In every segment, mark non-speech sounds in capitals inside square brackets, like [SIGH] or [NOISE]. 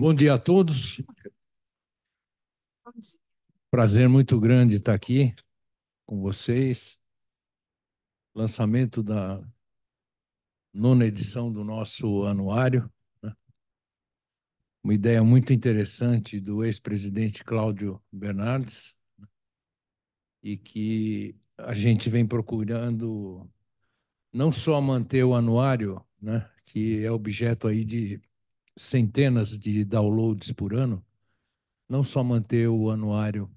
Bom dia a todos. Prazer muito grande estar aqui com vocês. Lançamento da nona edição do nosso anuário. Né? Uma ideia muito interessante do ex-presidente Cláudio Bernardes né? e que a gente vem procurando não só manter o anuário, né, que é objeto aí de centenas de downloads por ano, não só manter o anuário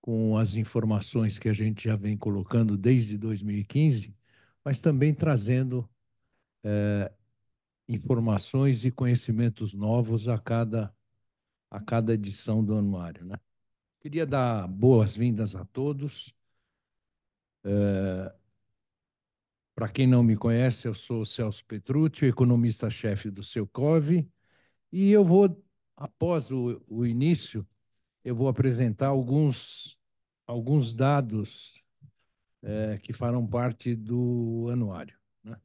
com as informações que a gente já vem colocando desde 2015, mas também trazendo é, informações e conhecimentos novos a cada, a cada edição do anuário. Né? Queria dar boas-vindas a todos. É, para quem não me conhece, eu sou Celso Petrucci, economista-chefe do Seucov, e eu vou, após o, o início, eu vou apresentar alguns, alguns dados é, que farão parte do anuário. Né?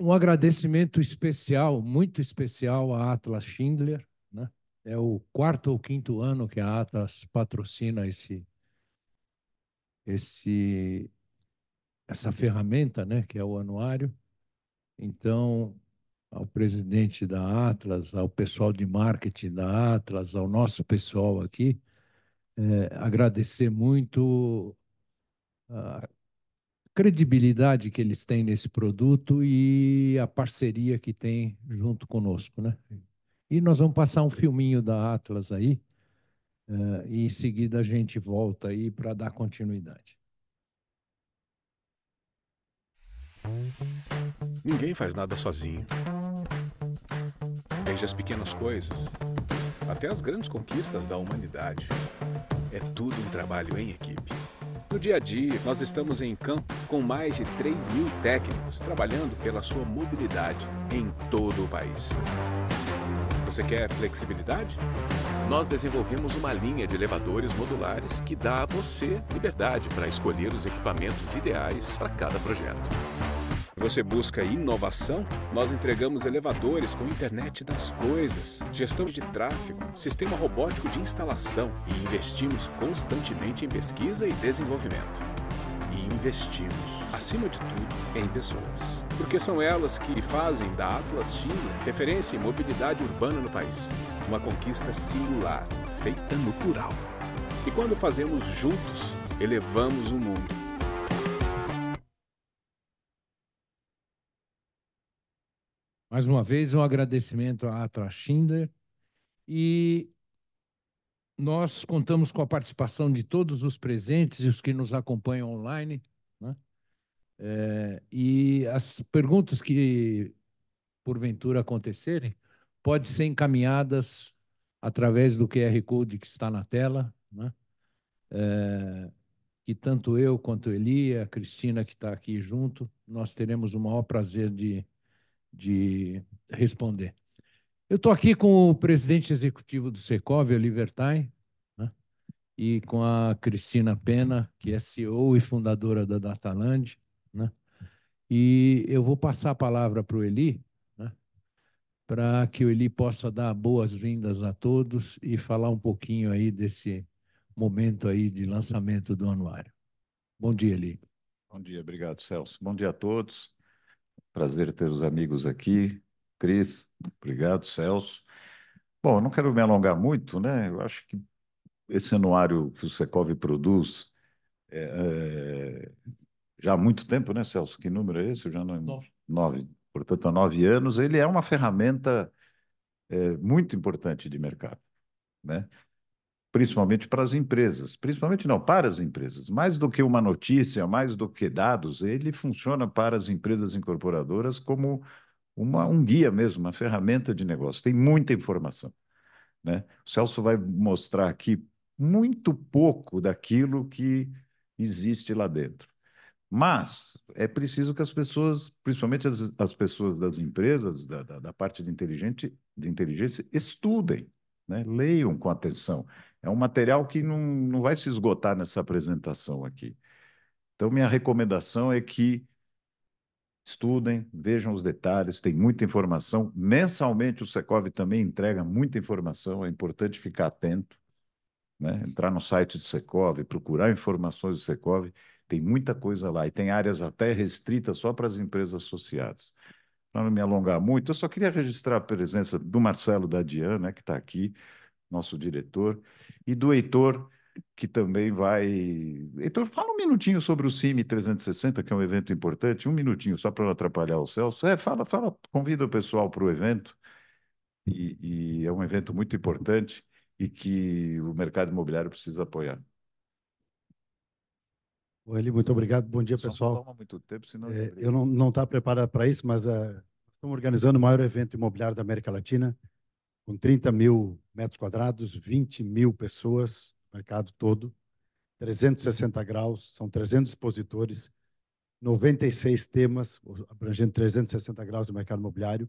Um agradecimento especial, muito especial à Atlas Schindler. Né? É o quarto ou quinto ano que a Atlas patrocina esse esse essa ferramenta, né, que é o anuário. Então, ao presidente da Atlas, ao pessoal de marketing da Atlas, ao nosso pessoal aqui, é, agradecer muito a credibilidade que eles têm nesse produto e a parceria que tem junto conosco, né? E nós vamos passar um filminho da Atlas aí. Uh, e em seguida a gente volta aí para dar continuidade. Ninguém faz nada sozinho. Desde as pequenas coisas até as grandes conquistas da humanidade. É tudo um trabalho em equipe. No dia a dia, nós estamos em campo com mais de 3 mil técnicos trabalhando pela sua mobilidade em todo o país. Você quer flexibilidade? nós desenvolvemos uma linha de elevadores modulares que dá a você liberdade para escolher os equipamentos ideais para cada projeto. Você busca inovação? Nós entregamos elevadores com internet das coisas, gestão de tráfego, sistema robótico de instalação e investimos constantemente em pesquisa e desenvolvimento investimos, acima de tudo, em pessoas. Porque são elas que fazem da Atlas China referência em mobilidade urbana no país. Uma conquista singular, feita no plural. E quando fazemos juntos, elevamos o mundo. Mais uma vez, um agradecimento à Atlas Schinder e nós contamos com a participação de todos os presentes e os que nos acompanham online. Né? É, e as perguntas que porventura acontecerem podem ser encaminhadas através do QR Code que está na tela, né? É, que tanto eu quanto Elia, a Cristina que está aqui junto, nós teremos o maior prazer de, de responder. Eu estou aqui com o presidente executivo do Secov, Oliver Tain, né? e com a Cristina Pena, que é CEO e fundadora da Dataland. Né? E eu vou passar a palavra para o Eli, né? para que o Eli possa dar boas-vindas a todos e falar um pouquinho aí desse momento aí de lançamento do anuário. Bom dia, Eli. Bom dia, obrigado, Celso. Bom dia a todos. Prazer ter os amigos aqui, Cris, obrigado, Celso. Bom, eu não quero me alongar muito, né? Eu acho que esse anuário que o Secov produz é, é, já há muito tempo, né, Celso? Que número é esse? Eu já não... Nove. Nove. Portanto, há nove anos, ele é uma ferramenta é, muito importante de mercado, né? principalmente para as empresas, principalmente não para as empresas. Mais do que uma notícia, mais do que dados, ele funciona para as empresas incorporadoras como uma, um guia mesmo, uma ferramenta de negócio. Tem muita informação. Né? O Celso vai mostrar aqui muito pouco daquilo que existe lá dentro. Mas é preciso que as pessoas, principalmente as, as pessoas das empresas, da, da, da parte de, inteligente, de inteligência, estudem, né? leiam com atenção. É um material que não, não vai se esgotar nessa apresentação aqui. Então, minha recomendação é que Estudem, vejam os detalhes, tem muita informação. Mensalmente o Secov também entrega muita informação, é importante ficar atento. Né? Entrar no site do Secov, procurar informações do Secov, tem muita coisa lá. E tem áreas até restritas só para as empresas associadas. Para não me alongar muito, eu só queria registrar a presença do Marcelo da Diana, né, que está aqui, nosso diretor, e do Heitor, que também vai. então fala um minutinho sobre o CIMI 360, que é um evento importante, um minutinho, só para não atrapalhar o Celso. É, fala, fala, convida o pessoal para o evento, e, e é um evento muito importante e que o mercado imobiliário precisa apoiar. Oi, muito obrigado. Bom dia, pessoal. Não muito tempo, senão... É, eu não estava tá preparado para isso, mas uh, estamos organizando o maior evento imobiliário da América Latina, com 30 mil metros quadrados, 20 mil pessoas, mercado todo, 360 graus, são 300 expositores, 96 temas, abrangendo 360 graus do mercado imobiliário,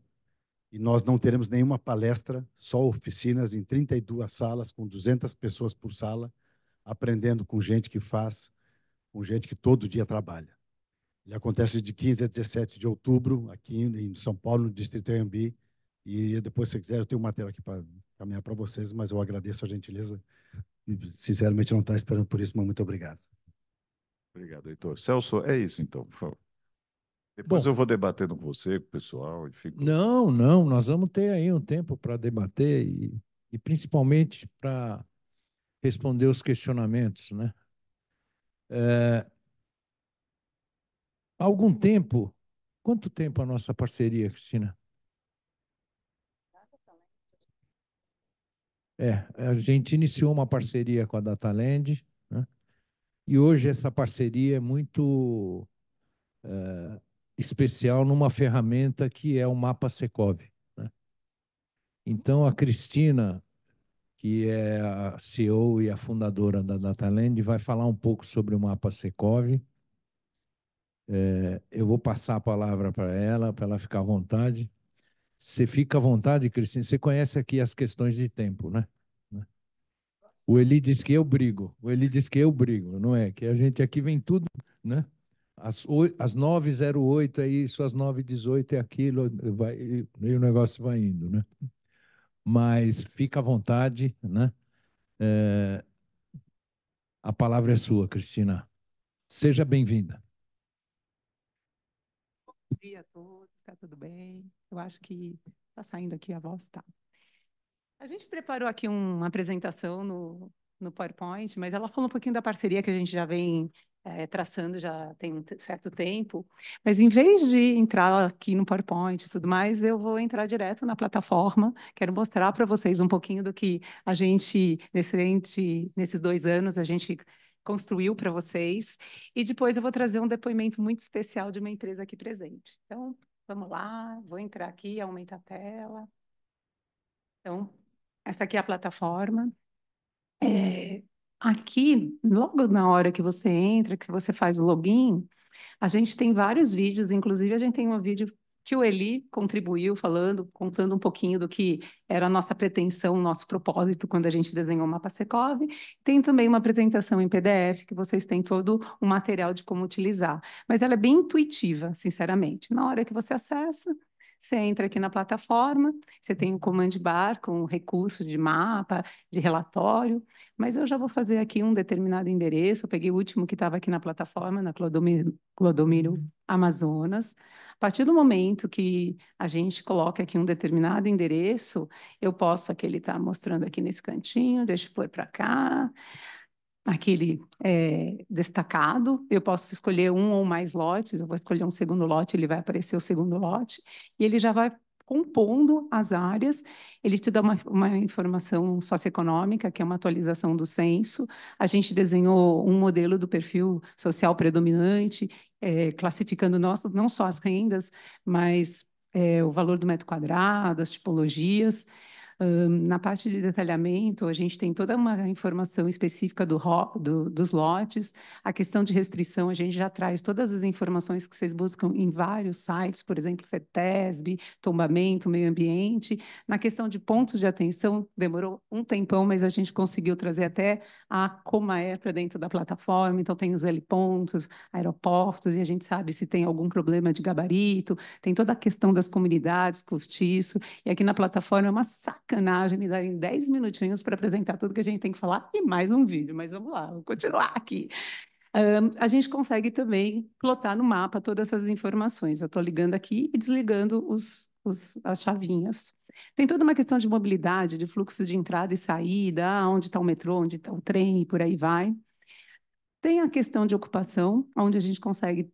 e nós não teremos nenhuma palestra, só oficinas em 32 salas, com 200 pessoas por sala, aprendendo com gente que faz, com gente que todo dia trabalha. Ele acontece de 15 a 17 de outubro, aqui em São Paulo, no Distrito Anhembi, e depois, se quiser, eu tenho um material aqui para caminhar para vocês, mas eu agradeço a gentileza sinceramente não está esperando por isso, mas muito obrigado. Obrigado, Heitor. Celso, é isso então, por favor. Depois Bom, eu vou debatendo com você, pessoal. Fico... Não, não, nós vamos ter aí um tempo para debater e, e principalmente para responder os questionamentos, né? É, há algum tempo, quanto tempo a nossa parceria, Cristina? É, a gente iniciou uma parceria com a Dataland, né? e hoje essa parceria é muito é, especial numa ferramenta que é o Mapa Secov. Né? Então, a Cristina, que é a CEO e a fundadora da Dataland, vai falar um pouco sobre o Mapa Secov. É, eu vou passar a palavra para ela, para ela ficar à vontade. Você fica à vontade, Cristina. Você conhece aqui as questões de tempo, né? né? O Eli diz que eu brigo. O Eli diz que eu brigo, não é? Que a gente aqui vem tudo, né? Às, 9h08 é isso, às 9h18 é aquilo, vai, e o negócio vai indo, né? Mas fica à vontade, né? É, a palavra é sua, Cristina. Seja bem-vinda. Bom dia a todos. Está tudo bem? Eu acho que está saindo aqui a voz, tá? A gente preparou aqui uma apresentação no, no PowerPoint, mas ela falou um pouquinho da parceria que a gente já vem é, traçando já tem um certo tempo, mas em vez de entrar aqui no PowerPoint e tudo mais, eu vou entrar direto na plataforma, quero mostrar para vocês um pouquinho do que a gente, nesse, nesses dois anos, a gente construiu para vocês, e depois eu vou trazer um depoimento muito especial de uma empresa aqui presente. Então, Vamos lá, vou entrar aqui, aumenta a tela. Então, essa aqui é a plataforma. É, aqui, logo na hora que você entra, que você faz o login, a gente tem vários vídeos, inclusive a gente tem um vídeo que o Eli contribuiu falando, contando um pouquinho do que era a nossa pretensão, o nosso propósito quando a gente desenhou o mapa Secov. Tem também uma apresentação em PDF que vocês têm todo o material de como utilizar. Mas ela é bem intuitiva, sinceramente. Na hora que você acessa, você entra aqui na plataforma, você tem um command bar com recurso de mapa, de relatório, mas eu já vou fazer aqui um determinado endereço, eu peguei o último que estava aqui na plataforma, na Clodomiro, Clodomiro Amazonas. A partir do momento que a gente coloca aqui um determinado endereço, eu posso, aquele está mostrando aqui nesse cantinho, deixa eu pôr para cá, aquele é, destacado, eu posso escolher um ou mais lotes, eu vou escolher um segundo lote, ele vai aparecer o segundo lote, e ele já vai compondo as áreas, ele te dá uma, uma informação socioeconômica, que é uma atualização do censo, a gente desenhou um modelo do perfil social predominante, é, classificando nosso, não só as rendas, mas é, o valor do metro quadrado, as tipologias, na parte de detalhamento, a gente tem toda uma informação específica do, do, dos lotes. A questão de restrição, a gente já traz todas as informações que vocês buscam em vários sites, por exemplo, CETESB, tombamento, meio ambiente. Na questão de pontos de atenção, demorou um tempão, mas a gente conseguiu trazer até a Comaer para dentro da plataforma. Então, tem os L pontos, aeroportos, e a gente sabe se tem algum problema de gabarito, tem toda a questão das comunidades, curtiço. E aqui na plataforma é uma saca sacanagem me darem 10 minutinhos para apresentar tudo que a gente tem que falar e mais um vídeo, mas vamos lá, vamos continuar aqui. Um, a gente consegue também plotar no mapa todas essas informações. Eu estou ligando aqui e desligando os, os, as chavinhas. Tem toda uma questão de mobilidade, de fluxo de entrada e saída, onde está o metrô, onde está o trem e por aí vai. Tem a questão de ocupação, onde a gente consegue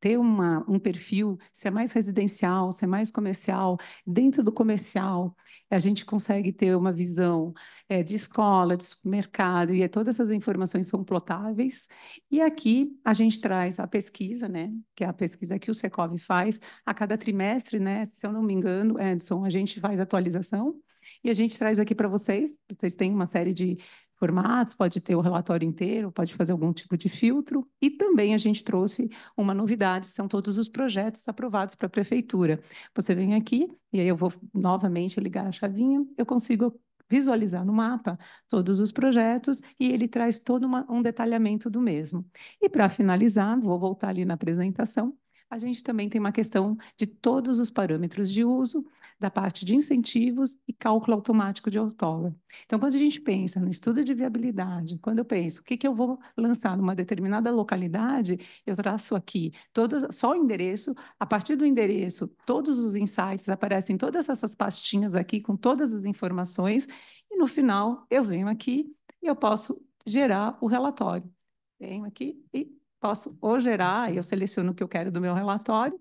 ter uma, um perfil, se é mais residencial, se é mais comercial, dentro do comercial, a gente consegue ter uma visão é, de escola, de supermercado, e é, todas essas informações são plotáveis. E aqui a gente traz a pesquisa, né, que é a pesquisa que o Secov faz, a cada trimestre, né, se eu não me engano, Edson, a gente faz atualização, e a gente traz aqui para vocês, vocês têm uma série de formatos, pode ter o relatório inteiro, pode fazer algum tipo de filtro. E também a gente trouxe uma novidade, são todos os projetos aprovados para a prefeitura. Você vem aqui, e aí eu vou novamente ligar a chavinha, eu consigo visualizar no mapa todos os projetos e ele traz todo uma, um detalhamento do mesmo. E para finalizar, vou voltar ali na apresentação, a gente também tem uma questão de todos os parâmetros de uso, da parte de incentivos e cálculo automático de outorga. Então, quando a gente pensa no estudo de viabilidade, quando eu penso o que, que eu vou lançar numa determinada localidade, eu traço aqui todos, só o endereço, a partir do endereço, todos os insights aparecem, todas essas pastinhas aqui com todas as informações, e no final eu venho aqui e eu posso gerar o relatório. Venho aqui e posso ou gerar, eu seleciono o que eu quero do meu relatório,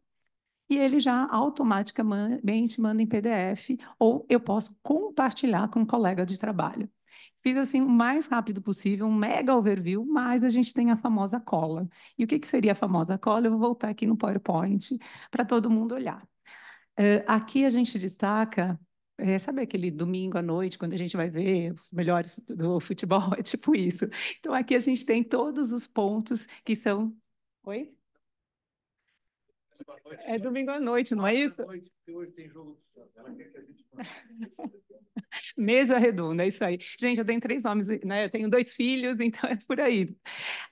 e ele já automaticamente manda em PDF, ou eu posso compartilhar com um colega de trabalho. Fiz assim o mais rápido possível, um mega overview, mas a gente tem a famosa cola. E o que, que seria a famosa cola? Eu vou voltar aqui no PowerPoint para todo mundo olhar. Uh, aqui a gente destaca é, sabe aquele domingo à noite, quando a gente vai ver os melhores do futebol? [LAUGHS] É tipo isso. Então, aqui a gente tem todos os pontos que são. Oi? É né? domingo à noite, não é isso? hoje tem jogo do [LAUGHS] Mesa redonda, é isso aí. Gente, eu tenho três homens, né? Eu tenho dois filhos, então é por aí.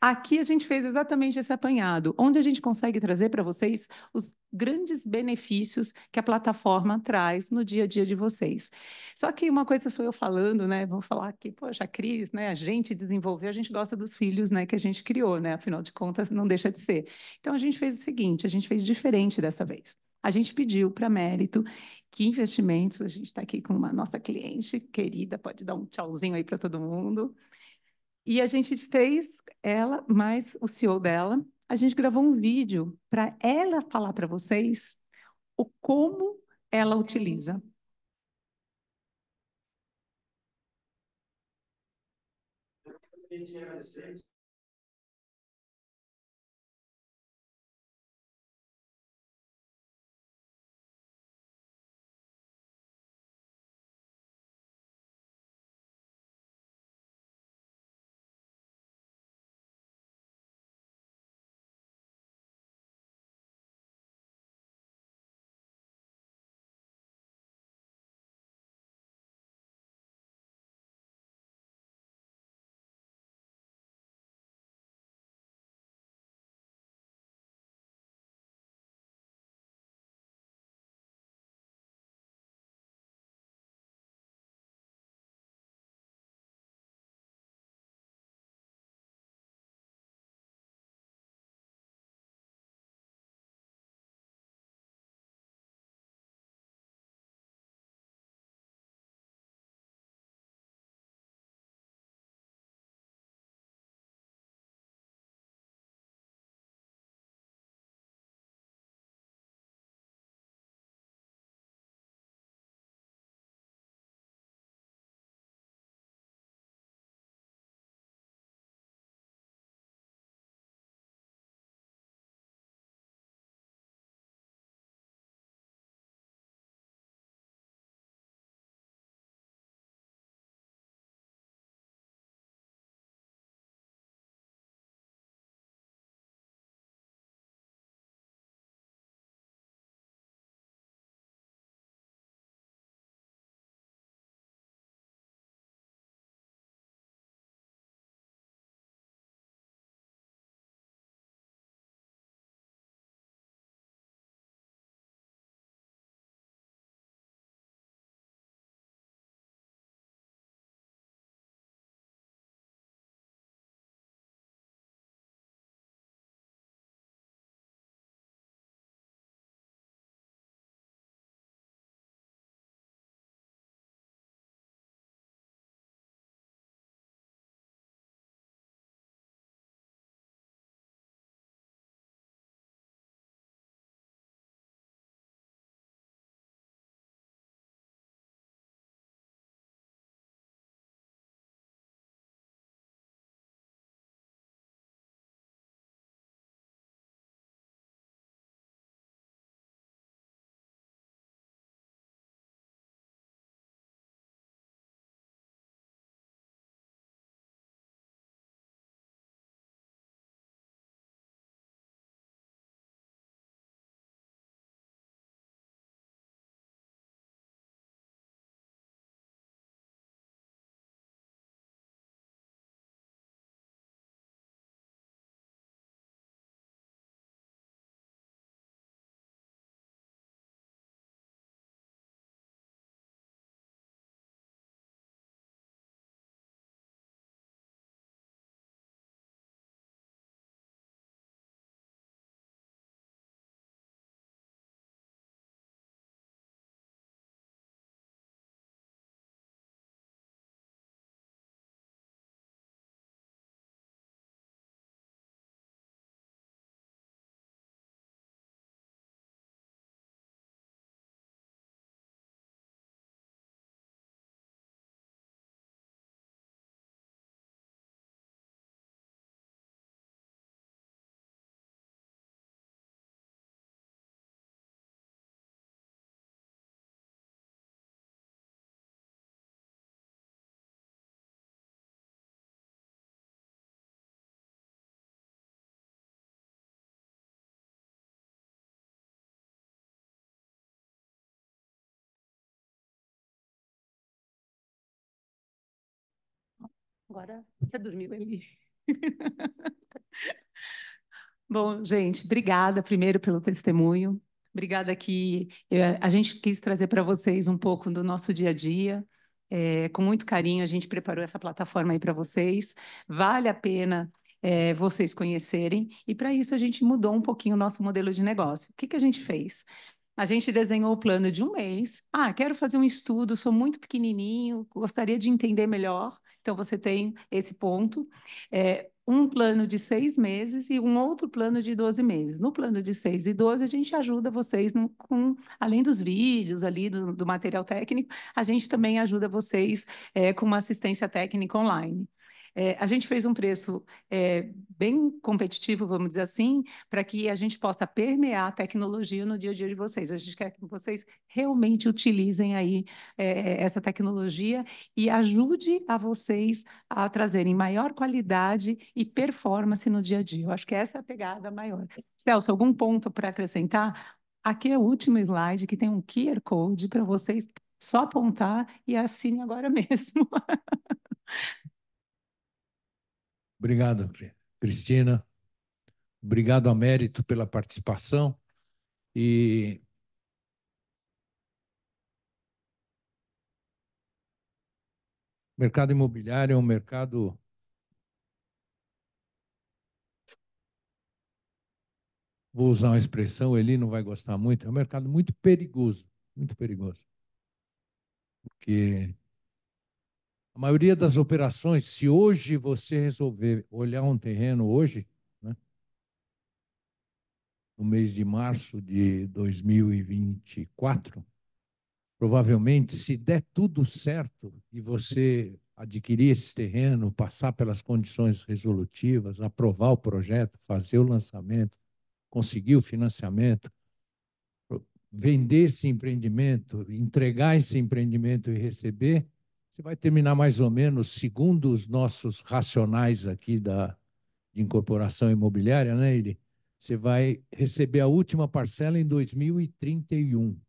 Aqui a gente fez exatamente esse apanhado, onde a gente consegue trazer para vocês os grandes benefícios que a plataforma traz no dia a dia de vocês. Só que uma coisa sou eu falando, né? Vou falar aqui, poxa, a Cris, né? A gente desenvolveu, a gente gosta dos filhos, né? Que a gente criou, né? Afinal de contas, não deixa de ser. Então a gente fez o seguinte, a gente fez diferente dessa vez a gente pediu para Mérito que investimentos, a gente está aqui com uma nossa cliente querida, pode dar um tchauzinho aí para todo mundo. E a gente fez ela, mais o CEO dela, a gente gravou um vídeo para ela falar para vocês o como ela utiliza. Agora você dormiu, ali. [LAUGHS] Bom, gente, obrigada primeiro pelo testemunho. Obrigada que eu, eh, a gente quis trazer para vocês um pouco do nosso dia a dia. É, com muito carinho, a gente preparou essa plataforma aí para vocês. Vale a pena é, vocês conhecerem. E para isso, a gente mudou um pouquinho o nosso modelo de negócio. O que, que a gente fez? A gente desenhou o plano de um mês. Ah, quero fazer um estudo, sou muito pequenininho, gostaria de entender melhor. Então, você tem esse ponto. É, um plano de seis meses e um outro plano de 12 meses. No plano de seis e 12, a gente ajuda vocês no, com, além dos vídeos ali, do, do, material técnico, a gente também ajuda vocês é, com uma assistência técnica online. É, a gente fez um preço é, bem competitivo, vamos dizer assim, para que a gente possa permear a tecnologia no dia a dia de vocês. A gente quer que vocês realmente utilizem aí é, é, essa tecnologia e ajude a vocês a trazerem maior qualidade e performance no dia a dia. Eu acho que essa é a pegada maior. Celso, algum ponto para acrescentar? Aqui é o último slide que tem um QR Code para vocês só apontar e assine agora [LAUGHS] mesmo. Obrigado, Cristina. Obrigado a Mérito pela participação. E o mercado imobiliário é um mercado vou usar uma expressão, ele não vai gostar muito, é um mercado muito perigoso, muito perigoso. Porque a maioria das operações, se hoje você resolver olhar um terreno hoje, né, no mês de março de 2024, provavelmente, se der tudo certo e você adquirir esse terreno, passar pelas condições resolutivas, aprovar o projeto, fazer o lançamento, conseguir o financiamento, vender esse empreendimento, entregar esse empreendimento e receber você vai terminar mais ou menos, segundo os nossos racionais aqui da, de incorporação imobiliária, né, ele? Você vai receber a última parcela em 2031.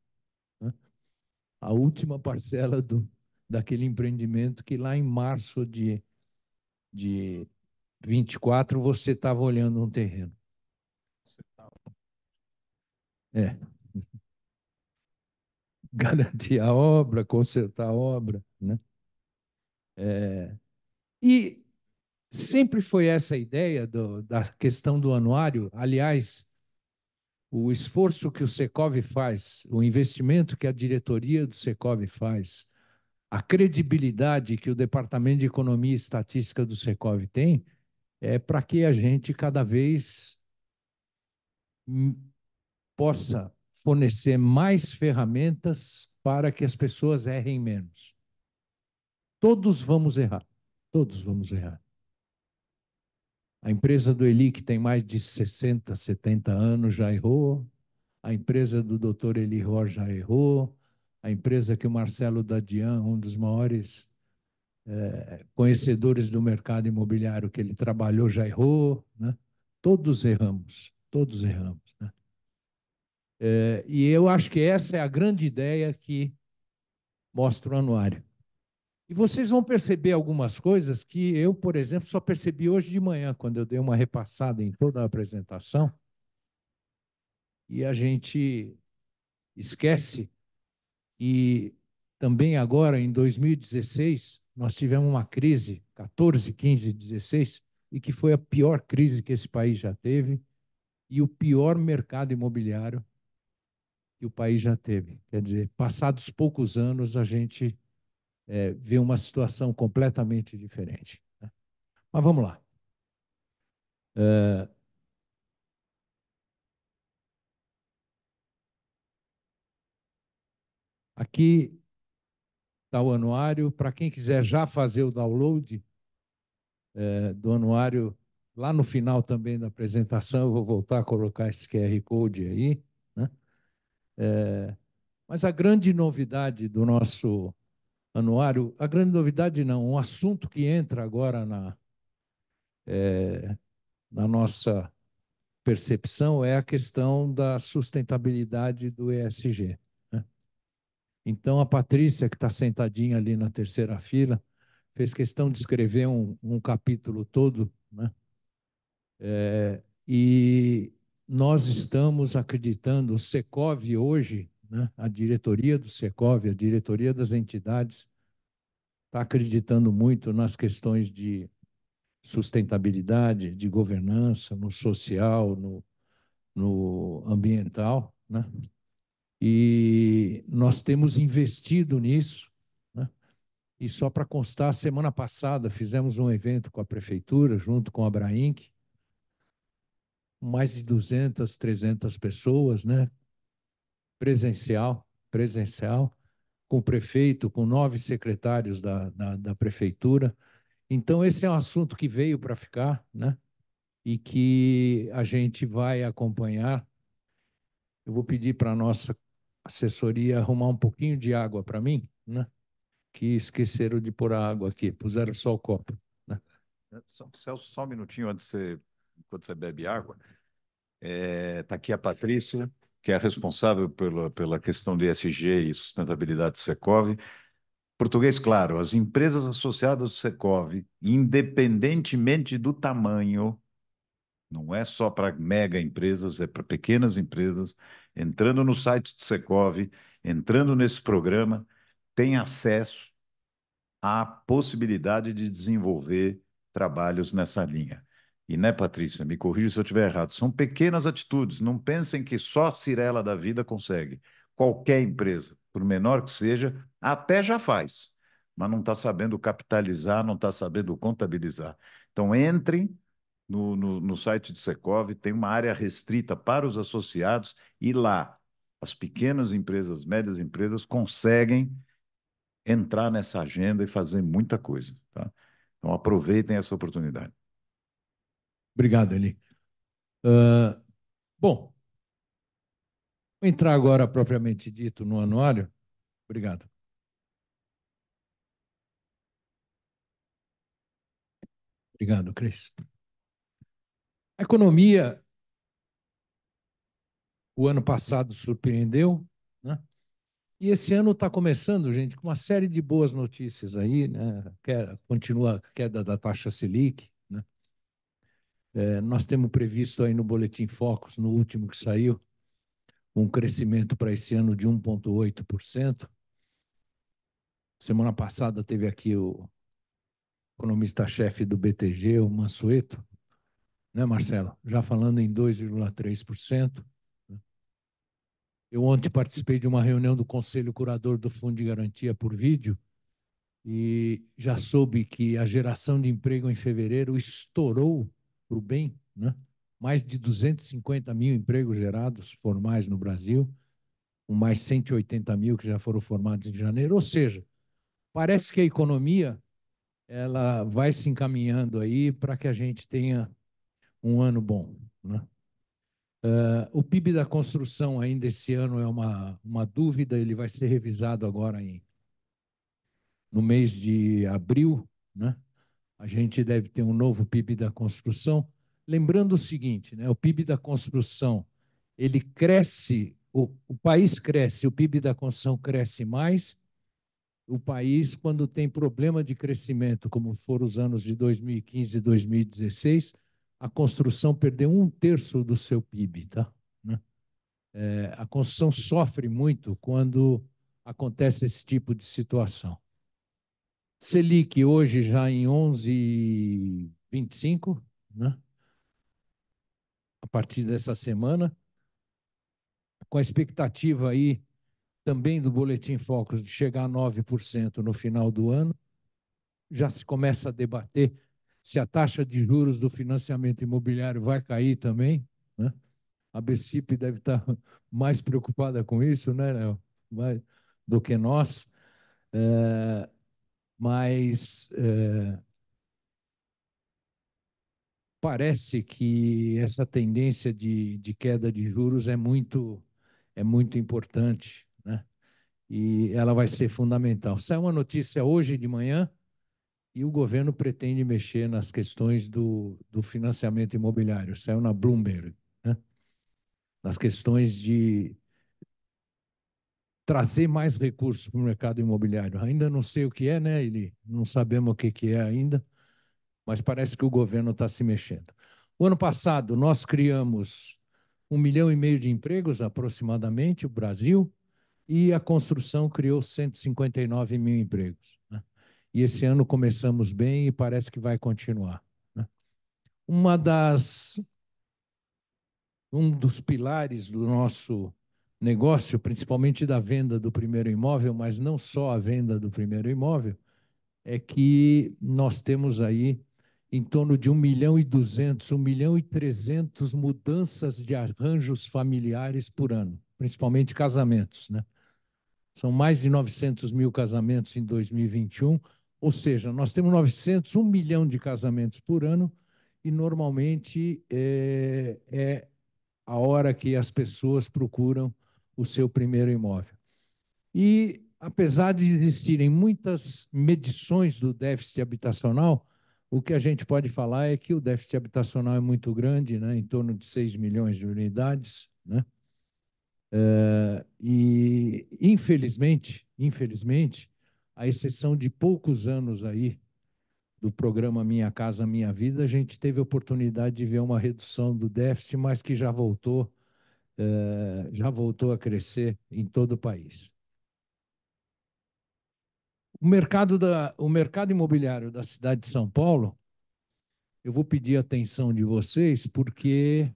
Né? A última parcela do, daquele empreendimento que lá em março de, de 24 você estava olhando um terreno. Você tava... É. [LAUGHS] Garantir a obra, consertar a obra. É, e sempre foi essa ideia do, da questão do anuário. Aliás, o esforço que o Secov faz, o investimento que a diretoria do Secov faz, a credibilidade que o Departamento de Economia e Estatística do Secov tem, é para que a gente cada vez possa fornecer mais ferramentas para que as pessoas errem menos. Todos vamos errar. Todos vamos errar. A empresa do Eli, que tem mais de 60, 70 anos, já errou. A empresa do Dr. Eli Ror já errou. A empresa que o Marcelo Dadian, um dos maiores é, conhecedores do mercado imobiliário que ele trabalhou, já errou. Né? Todos erramos, todos erramos. Né? É, e eu acho que essa é a grande ideia que mostra o anuário. E vocês vão perceber algumas coisas que eu, por exemplo, só percebi hoje de manhã, quando eu dei uma repassada em toda a apresentação. E a gente esquece que também agora, em 2016, nós tivemos uma crise, 14, 15, 16, e que foi a pior crise que esse país já teve e o pior mercado imobiliário que o país já teve. Quer dizer, passados poucos anos, a gente é, ver uma situação completamente diferente. Né? Mas vamos lá. É, aqui está o anuário. Para quem quiser já fazer o download é, do anuário, lá no final também da apresentação, eu vou voltar a colocar esse QR Code aí. Né? É, mas a grande novidade do nosso anuário, a grande novidade não, um assunto que entra agora na, é, na nossa percepção é a questão da sustentabilidade do ESG. Né? Então, a Patrícia, que está sentadinha ali na terceira fila, fez questão de escrever um, um capítulo todo, né? É, e nós estamos acreditando, o Secov hoje né? a diretoria do SECOV, a diretoria das entidades, está acreditando muito nas questões de sustentabilidade, de governança, no social, no, no ambiental, né? E nós temos investido nisso, né? E só para constar, semana passada fizemos um evento com a prefeitura, junto com a Brainc, mais de 200, 300 pessoas, né? presencial, presencial, com o prefeito, com nove secretários da, da, da prefeitura. Então, esse é um assunto que veio para ficar, né? E que a gente vai acompanhar. Eu vou pedir para a nossa assessoria arrumar um pouquinho de água para mim, né? Que esqueceram de pôr a água aqui, puseram só o copo. Né? É, Celso, só um minutinho antes de você, quando você bebe água. Está é, tá aqui a Patrícia, que é responsável pela, pela questão de ESG e sustentabilidade do Secov. Português, claro, as empresas associadas ao Secov, independentemente do tamanho, não é só para mega empresas, é para pequenas empresas, entrando no site do Secov, entrando nesse programa, tem acesso à possibilidade de desenvolver trabalhos nessa linha. E né, Patrícia, me corrija se eu estiver errado, são pequenas atitudes, não pensem que só a Cirela da vida consegue. Qualquer empresa, por menor que seja, até já faz, mas não está sabendo capitalizar, não está sabendo contabilizar. Então, entrem no, no, no site do Secov, tem uma área restrita para os associados e lá as pequenas empresas, médias empresas conseguem entrar nessa agenda e fazer muita coisa. Tá? Então, aproveitem essa oportunidade. Obrigado, Eli. Uh, bom, vou entrar agora propriamente dito no anuário. Obrigado. Obrigado, Cris. A economia, o ano passado surpreendeu, né? E esse ano está começando, gente, com uma série de boas notícias aí, né? Continua a queda da taxa Selic, é, nós temos previsto aí no Boletim Focus, no último que saiu, um crescimento para esse ano de 1,8%. Semana passada teve aqui o economista-chefe do BTG, o Mansueto, né, Marcelo? Já falando em 2,3%. Eu ontem participei de uma reunião do Conselho Curador do Fundo de Garantia por vídeo e já soube que a geração de emprego em fevereiro estourou para o bem, né? mais de 250 mil empregos gerados formais no Brasil, com mais 180 mil que já foram formados em janeiro. Ou seja, parece que a economia ela vai se encaminhando aí para que a gente tenha um ano bom. Né? Uh, o PIB da construção ainda esse ano é uma, uma dúvida, ele vai ser revisado agora em, no mês de abril, né? a gente deve ter um novo PIB da construção. Lembrando o seguinte, né, o PIB da construção, ele cresce, o, o país cresce, o PIB da construção cresce mais, o país, quando tem problema de crescimento, como foram os anos de 2015 e 2016, a construção perdeu um terço do seu PIB. Tá? Né? É, a construção sofre muito quando acontece esse tipo de situação. Selic hoje já em 11,25, né? a partir dessa semana, com a expectativa aí também do Boletim Focus de chegar a 9% no final do ano, já se começa a debater se a taxa de juros do financiamento imobiliário vai cair também. Né? A BCIP deve estar [LAUGHS] mais preocupada com isso né, Léo? do que nós. É, mas é, parece que essa tendência de, de queda de juros é muito, é muito importante, né? E ela vai ser fundamental. Saiu uma notícia hoje de manhã e o governo pretende mexer nas questões do, do financiamento imobiliário. Saiu na Bloomberg, né? nas questões de trazer mais recursos para o mercado imobiliário. Ainda não sei o que é, né, ele. Não sabemos o que, que é ainda, mas parece que o governo está se mexendo. O ano passado, nós criamos um milhão e meio de empregos, aproximadamente, o Brasil, e a construção criou 159 mil empregos. Né? E esse ano começamos bem e parece que vai continuar. Né? Uma das um dos pilares do nosso negócio, principalmente da venda do primeiro imóvel, mas não só a venda do primeiro imóvel, é que nós temos aí em torno de 1 milhão e 200, 1 milhão e 300 mudanças de arranjos familiares por ano, principalmente casamentos. Né? São mais de 900 mil casamentos em 2021, ou seja, nós temos 900, 1 milhão de casamentos por ano e normalmente é, é a hora que as pessoas procuram o seu primeiro imóvel. E, apesar de existirem muitas medições do déficit habitacional, o que a gente pode falar é que o déficit habitacional é muito grande, né? em torno de 6 milhões de unidades. Né? É, e, infelizmente, infelizmente, à exceção de poucos anos aí do programa Minha Casa Minha Vida, a gente teve a oportunidade de ver uma redução do déficit, mas que já voltou eh, já voltou a crescer em todo o país. O mercado, da, o mercado imobiliário da cidade de São Paulo, eu vou pedir atenção de vocês, porque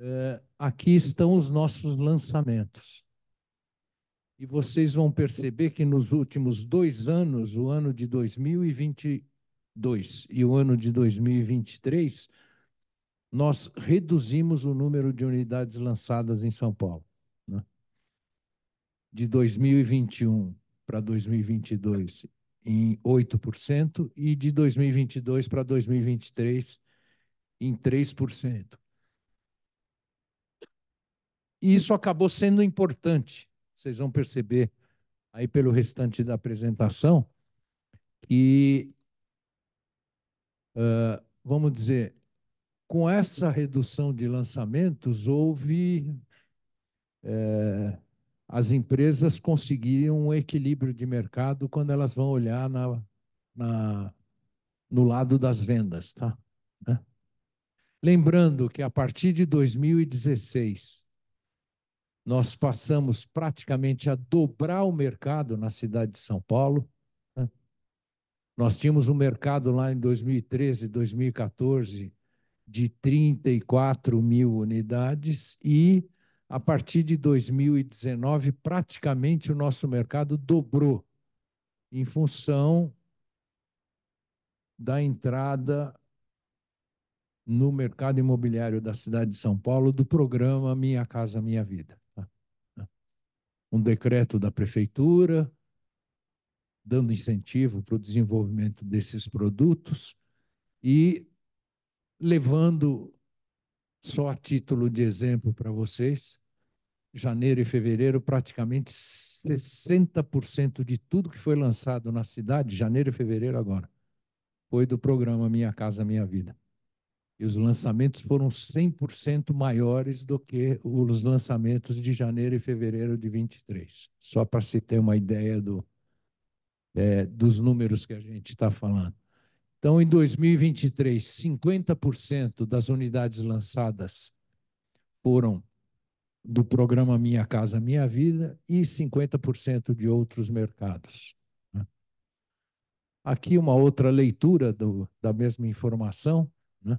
eh, aqui estão os nossos lançamentos. E vocês vão perceber que nos últimos dois anos, o ano de 2022 e o ano de 2023, nós reduzimos o número de unidades lançadas em São Paulo. Né? De 2021 para 2022, em 8%, e de 2022 para 2023, em 3%. E isso acabou sendo importante. Vocês vão perceber aí pelo restante da apresentação que, uh, vamos dizer, com essa redução de lançamentos, houve. É, as empresas conseguiram um equilíbrio de mercado quando elas vão olhar na, na no lado das vendas. Tá? Né? Lembrando que a partir de 2016, nós passamos praticamente a dobrar o mercado na cidade de São Paulo. Né? Nós tínhamos um mercado lá em 2013, 2014 de 34 mil unidades e, a partir de 2019, praticamente o nosso mercado dobrou em função da entrada no mercado imobiliário da cidade de São Paulo do programa Minha Casa Minha Vida. Tá? Um decreto da prefeitura dando incentivo para o desenvolvimento desses produtos e levando só a título de exemplo para vocês, janeiro e fevereiro, praticamente 60% de tudo que foi lançado na cidade, janeiro e fevereiro agora, foi do programa Minha Casa Minha Vida. E os lançamentos foram 100% maiores do que os lançamentos de janeiro e fevereiro de 23. Só para se ter uma ideia do, é, dos números que a gente está falando. Então, em 2023, 50% das unidades lançadas foram do programa Minha Casa Minha Vida e 50% de outros mercados. Né? Aqui uma outra leitura do, da mesma informação, né?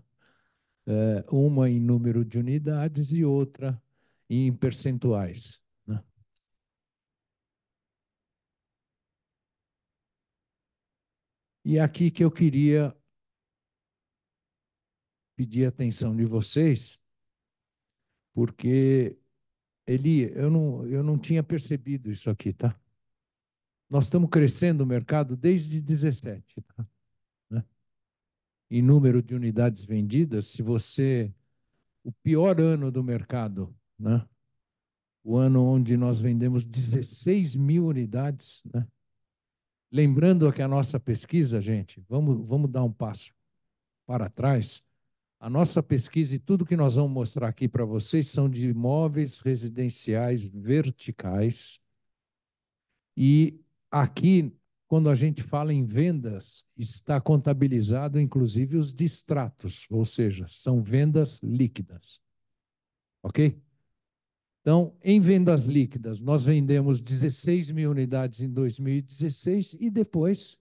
é, uma em número de unidades e outra em percentuais. E é aqui que eu queria pedir a atenção de vocês, porque, Eli, eu não, eu não tinha percebido isso aqui, tá? Nós estamos crescendo o mercado desde 17, tá? Né? Em número de unidades vendidas, se você. O pior ano do mercado, né? O ano onde nós vendemos 16 mil unidades, né? Lembrando que a nossa pesquisa, gente, vamos, vamos dar um passo para trás. A nossa pesquisa e tudo que nós vamos mostrar aqui para vocês são de imóveis residenciais verticais. E aqui, quando a gente fala em vendas, está contabilizado inclusive os distratos, ou seja, são vendas líquidas. Ok? Então, em vendas líquidas, nós vendemos 16 mil unidades em 2016 e depois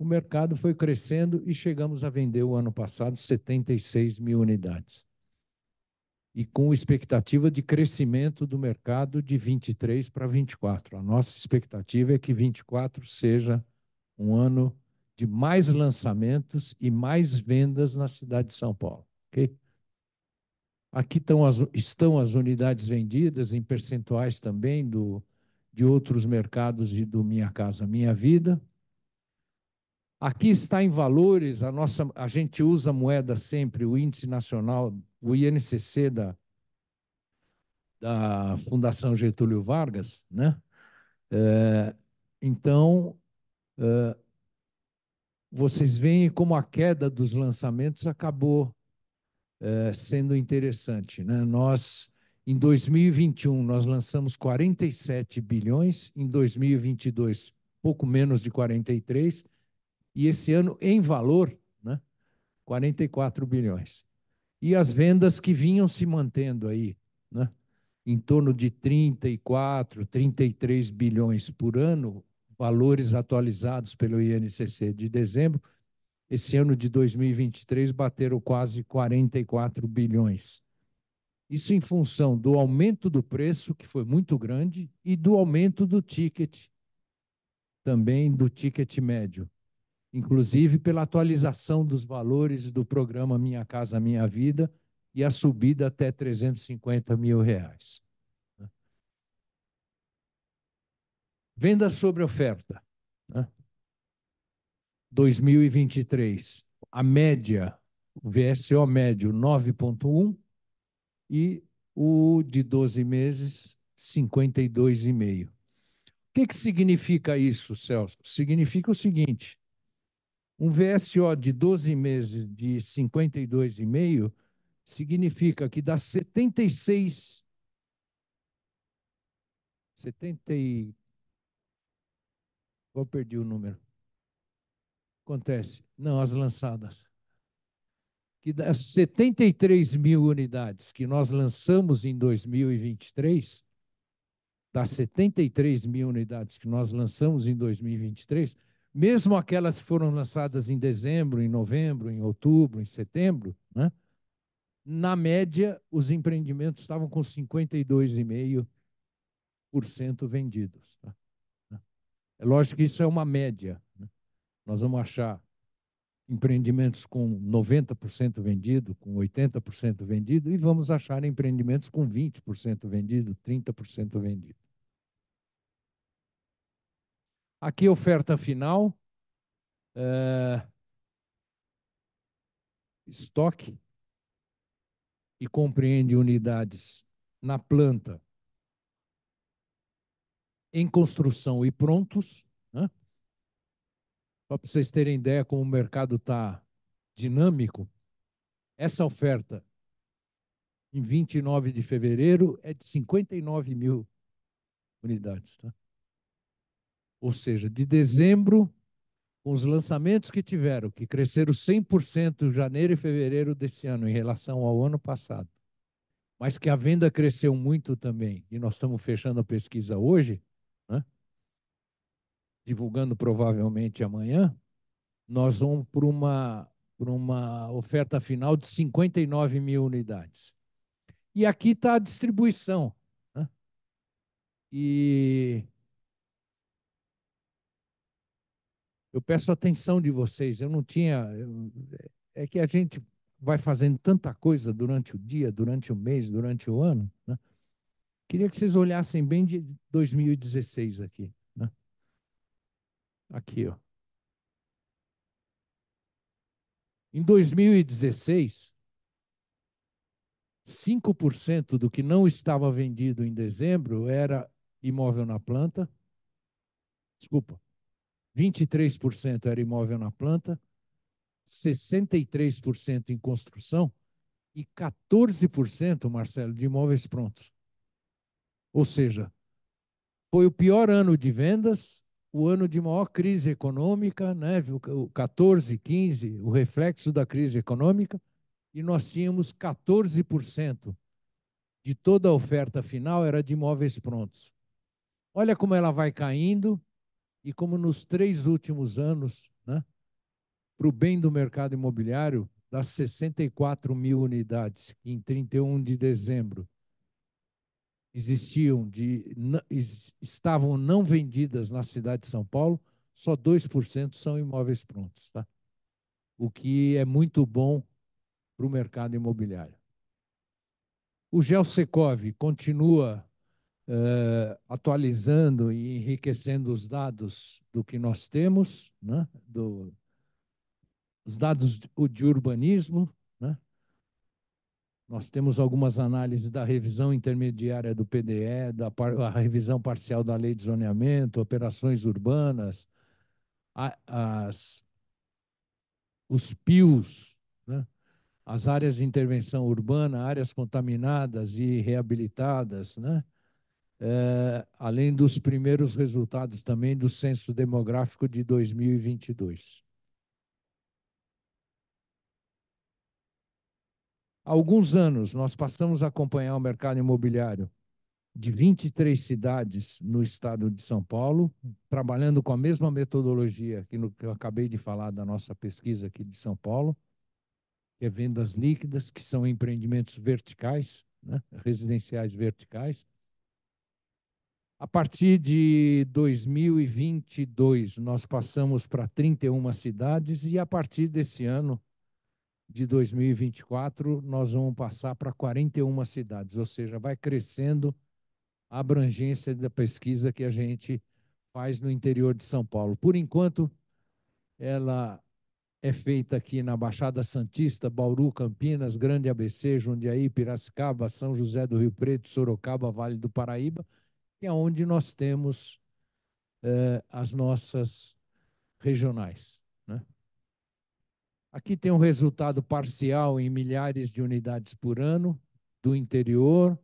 o mercado foi crescendo e chegamos a vender o ano passado 76 mil unidades. E com expectativa de crescimento do mercado de 23 para 24. A nossa expectativa é que 24 seja um ano de mais lançamentos e mais vendas na cidade de São Paulo. ok? Aqui estão as, estão as unidades vendidas em percentuais também do, de outros mercados e do Minha Casa Minha Vida. Aqui está em valores, a nossa a gente usa moeda sempre, o índice nacional, o INCC da, da Fundação Getúlio Vargas, né? É, então, é, vocês veem como a queda dos lançamentos acabou eh, sendo interessante. Né? Nós, em 2021, nós lançamos 47 bilhões, em 2022, pouco menos de 43, e esse ano, em valor, né, 44 bilhões. E as vendas que vinham se mantendo aí, né, em torno de 34, 33 bilhões por ano, valores atualizados pelo INCC de dezembro, esse ano de 2023 bateram quase 44 bilhões. Isso em função do aumento do preço, que foi muito grande, e do aumento do ticket, também do ticket médio. Inclusive pela atualização dos valores do programa Minha Casa Minha Vida e a subida até 350 mil reais. Venda sobre oferta. Né? 2023, a média, o VSO médio 9,1 e o de 12 meses 52,5. O que, que significa isso, Celso? Significa o seguinte: um VSO de 12 meses de 52,5 significa que dá 76 70 e... Eu perdi o número acontece? Não, as lançadas. Que das 73 mil unidades que nós lançamos em 2023, das 73 mil unidades que nós lançamos em 2023, mesmo aquelas que foram lançadas em dezembro, em novembro, em outubro, em setembro, né? na média, os empreendimentos estavam com 52,5% vendidos. Tá? É lógico que isso é uma média. Nós vamos achar empreendimentos com 90% vendido, com 80% vendido, e vamos achar empreendimentos com 20% vendido, 30% vendido. Aqui oferta final, é, estoque, e compreende unidades na planta, em construção e prontos, né? Só para vocês terem ideia como o mercado está dinâmico, essa oferta em 29 de fevereiro é de 59 mil unidades. Tá? Ou seja, de dezembro, com os lançamentos que tiveram, que cresceram 100% em janeiro e fevereiro desse ano em relação ao ano passado, mas que a venda cresceu muito também, e nós estamos fechando a pesquisa hoje, divulgando provavelmente amanhã, nós vamos para uma, uma oferta final de 59 mil unidades. E aqui está a distribuição. Né? E eu peço atenção de vocês. Eu não tinha. é que a gente vai fazendo tanta coisa durante o dia, durante o mês, durante o ano. Né? Queria que vocês olhassem bem de 2016 aqui. Aqui, ó. Em 2016, 5% do que não estava vendido em dezembro era imóvel na planta. Desculpa. 23% era imóvel na planta, 63% em construção e 14%, Marcelo, de imóveis prontos. Ou seja, foi o pior ano de vendas o ano de maior crise econômica, né? o 14, 15, o reflexo da crise econômica, e nós tínhamos 14% de toda a oferta final era de imóveis prontos. Olha como ela vai caindo e como nos três últimos anos, né, para o bem do mercado imobiliário, das 64 mil unidades em 31 de dezembro existiam de estavam não vendidas na cidade de São Paulo, só 2% são imóveis prontos, tá? O que é muito bom para o mercado imobiliário. O Gelsecov continua uh, atualizando e enriquecendo os dados do que nós temos, né? Do, os dados de, de urbanismo, né? Nós temos algumas análises da revisão intermediária do PDE, da par, revisão parcial da lei de zoneamento, operações urbanas, a, as, os PIOs, né? as áreas de intervenção urbana, áreas contaminadas e reabilitadas, né? É, além dos primeiros resultados também do Censo Demográfico de 2022. Há alguns anos, nós passamos a acompanhar o mercado imobiliário de 23 cidades no estado de São Paulo, trabalhando com a mesma metodologia que, no, que eu acabei de falar da nossa pesquisa aqui de São Paulo, que é vendas líquidas, que são empreendimentos verticais, né, residenciais verticais. A partir de 2022, nós passamos para 31 cidades e a partir desse ano, de 2024, nós vamos passar para 41 cidades, ou seja, vai crescendo a abrangência da pesquisa que a gente faz no interior de São Paulo. Por enquanto, ela é feita aqui na Baixada Santista, Bauru, Campinas, Grande ABC, Jundiaí, Piracicaba, São José do Rio Preto, Sorocaba, Vale do Paraíba, que é onde nós temos eh, as nossas regionais. Né? Aqui tem um resultado parcial em milhares de unidades por ano do interior,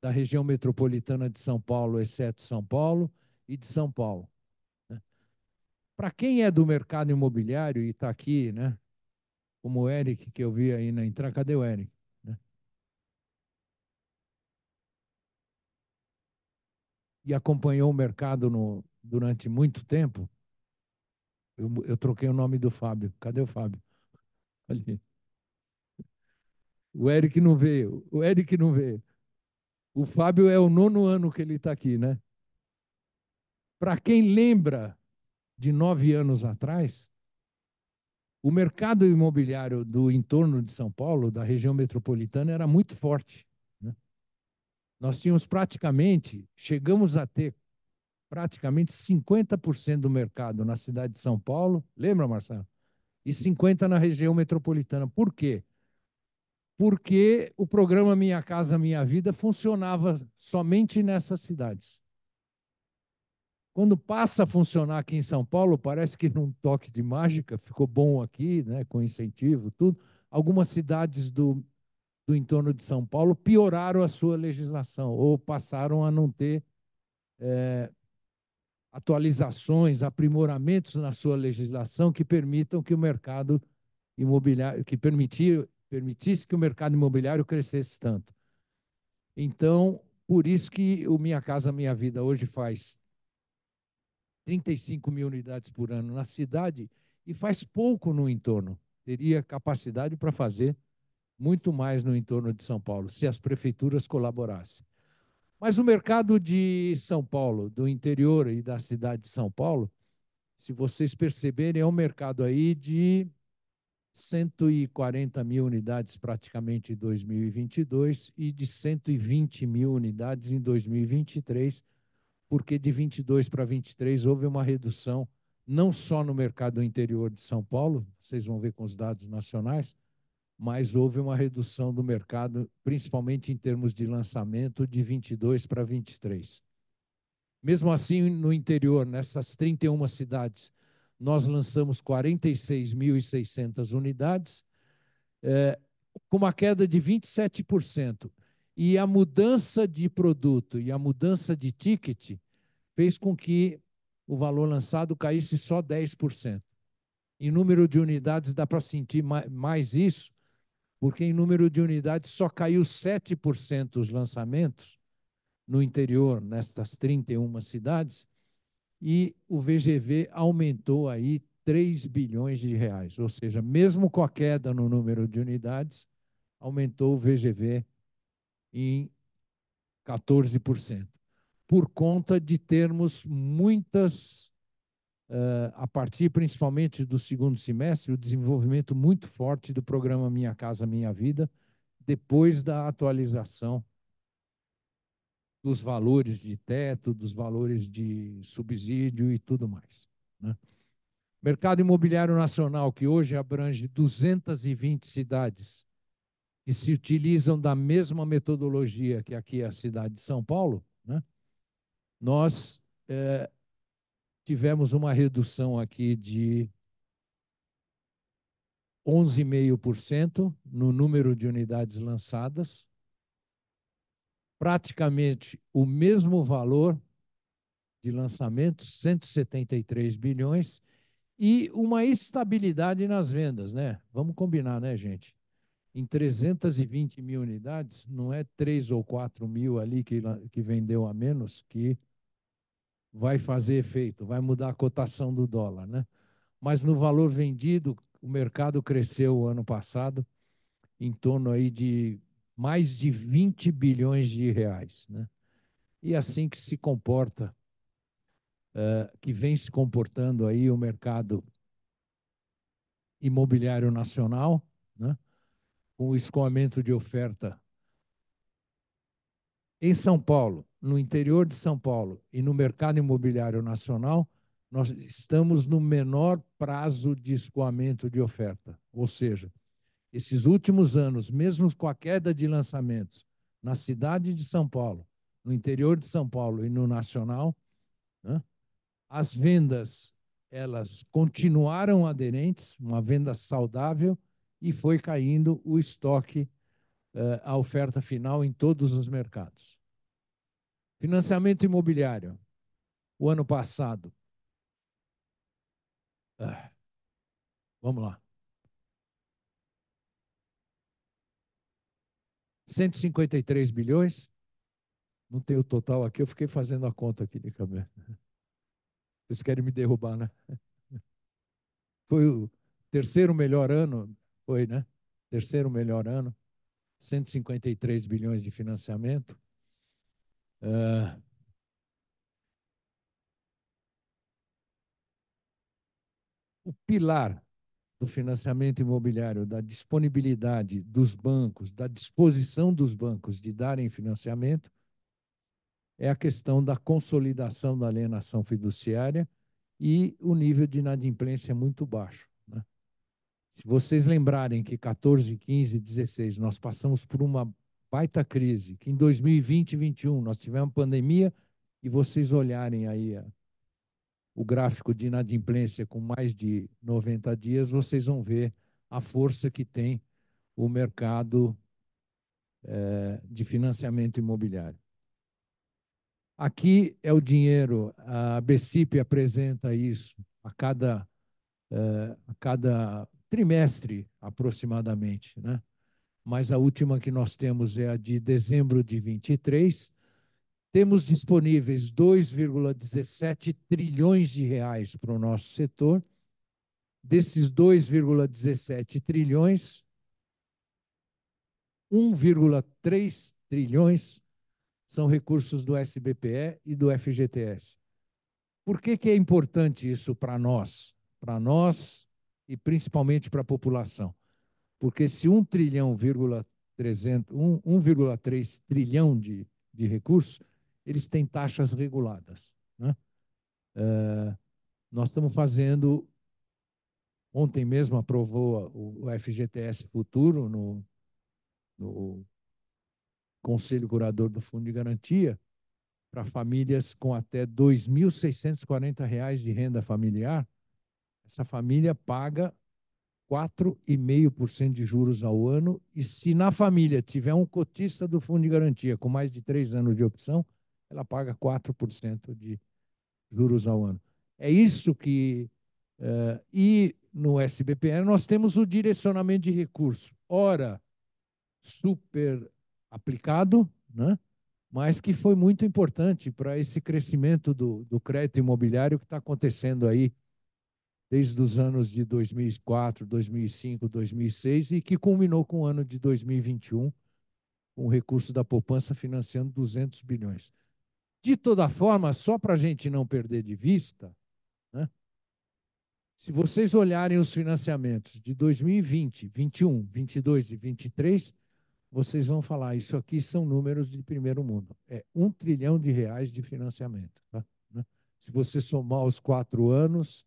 da região metropolitana de São Paulo, exceto São Paulo, e de São Paulo. Né? Para quem é do mercado imobiliário e está aqui, né, como o Eric, que eu vi aí na entrada, cadê o Eric? Né? e acompanhou o mercado no, durante muito tempo. Eu, eu, troquei o nome do Fábio. Cadê o Fábio? Ali. O Eric não veio. O Eric não veio. O Fábio é o nono ano que ele está aqui, né? Para quem lembra de nove anos atrás, o mercado imobiliário do entorno de São Paulo, da região metropolitana, era muito forte. Né? Nós tínhamos praticamente, chegamos a ter praticamente 50% do mercado na cidade de São Paulo. Lembra, Marcelo? e 50 na região metropolitana. Por quê? Porque o programa Minha Casa Minha Vida funcionava somente nessas cidades. Quando passa a funcionar aqui em São Paulo, parece que num toque de mágica, ficou bom aqui, né, com incentivo, tudo. Algumas cidades do, do entorno de São Paulo pioraram a sua legislação ou passaram a não ter é, atualizações, aprimoramentos na sua legislação que permitam que o mercado imobiliário, que permitir, permitisse que o mercado imobiliário crescesse tanto. Então, por isso que o Minha Casa Minha Vida hoje faz 35 mil unidades por ano na cidade e faz pouco no entorno. Teria capacidade para fazer muito mais no entorno de São Paulo, se as prefeituras colaborassem. Mas o mercado de São Paulo, do interior e da cidade de São Paulo, se vocês perceberem, é um mercado aí de 140 mil unidades praticamente em 2022 e de 120 mil unidades em 2023, porque de 22 para 23 houve uma redução não só no mercado interior de São Paulo, vocês vão ver com os dados nacionais, mas houve uma redução do mercado, principalmente em termos de lançamento, de 22 para 23. Mesmo assim, no interior, nessas 31 cidades, nós lançamos 46.600 unidades, é, com uma queda de 27%. E a mudança de produto e a mudança de ticket fez com que o valor lançado caísse só 10%. Em número de unidades, dá para sentir mais isso, porque em número de unidades só caiu 7% os lançamentos no interior, nestas 31 cidades, e o VGV aumentou aí 3 bilhões de reais, ou seja, mesmo com a queda no número de unidades, aumentou o VGV em 14%, por conta de termos muitas uh, a partir principalmente do segundo semestre, o desenvolvimento muito forte do programa Minha Casa Minha Vida, depois da atualização dos valores de teto, dos valores de subsídio e tudo mais. Né? Mercado imobiliário nacional, que hoje abrange 220 cidades, que se utilizam da mesma metodologia que aqui é a cidade de São Paulo, né? nós eh, tivemos uma redução aqui de 11,5% no número de unidades lançadas, praticamente o mesmo valor de lançamentos, 173 bilhões, e uma estabilidade nas vendas, né? Vamos combinar, né, gente? Em 320 mil unidades, não é 3 ou 4 mil ali que, que vendeu a menos que vai fazer efeito, vai mudar a cotação do dólar, né? Mas no valor vendido, o mercado cresceu ano passado em torno aí de mais de 20 bilhões de reais, né? E é assim que se comporta, uh, que vem se comportando aí o mercado imobiliário nacional, né? Com o escoamento de oferta em São Paulo, no interior de São Paulo e no mercado imobiliário nacional, nós estamos no menor prazo de escoamento de oferta. Ou seja, esses últimos anos, mesmo com a queda de lançamentos na cidade de São Paulo, no interior de São Paulo e no nacional, né, as vendas elas continuaram aderentes, uma venda saudável e foi caindo o estoque uh, a oferta final em todos os mercados. Financiamento imobiliário. O ano passado. Uh, vamos lá. 153 bilhões. Não tem o total aqui, eu fiquei fazendo a conta aqui de cabeça. [LAUGHS] Vocês querem me derrubar, né? [LAUGHS] Foi o terceiro melhor ano, foi, né? Terceiro melhor ano. 153 bilhões de financiamento. Uh, o pilar do financiamento imobiliário, da disponibilidade dos bancos, da disposição dos bancos de darem financiamento, é a questão da consolidação da alienação fiduciária e o nível de inadimplência é muito baixo. Se vocês lembrarem que 14, 15, 16 nós passamos por uma baita crise, que em 2020 e 2021 nós tivemos pandemia e vocês olharem aí a, o gráfico de inadimplência com mais de 90 dias, vocês vão ver a força que tem o mercado é, de financiamento imobiliário. Aqui é o dinheiro, a BCIP apresenta isso a cada, é, a cada trimestre aproximadamente, né? Mas a última que nós temos é a de dezembro de 23. Temos disponíveis 2,17 trilhões de reais para o nosso setor. Desses 2,17 trilhões, 1,3 trilhões são recursos do SBPE e do FGTS. Por que, que é importante isso para nós? Para nós, e principalmente para a população. Porque se 1 trilhão, 1,3 trilhão de, de recursos, eles têm taxas reguladas. Né? Uh, nós estamos fazendo, ontem mesmo aprovou o, FGTS Futuro no, no Conselho Curador do Fundo de Garantia, para famílias com até R$ 2.640 de renda familiar, essa família paga 4,5% de juros ao ano. E se na família tiver um cotista do fundo de garantia com mais de três anos de opção, ela paga 4% de juros ao ano. É isso que. Uh, e no SBPR nós temos o direcionamento de recursos ora super aplicado, né? mas que foi muito importante para esse crescimento do, do crédito imobiliário que está acontecendo aí desde os anos de 2004, 2005, 2006 e que culminou com o ano de 2021, com o recurso da poupança financiando 200 bilhões. De toda forma, só para a gente não perder de vista, né? se vocês olharem os financiamentos de 2020, 21, 22 e 23, vocês vão falar, isso aqui são números de primeiro mundo. É um trilhão de reais de financiamento. Tá? Né? Se você somar os quatro anos,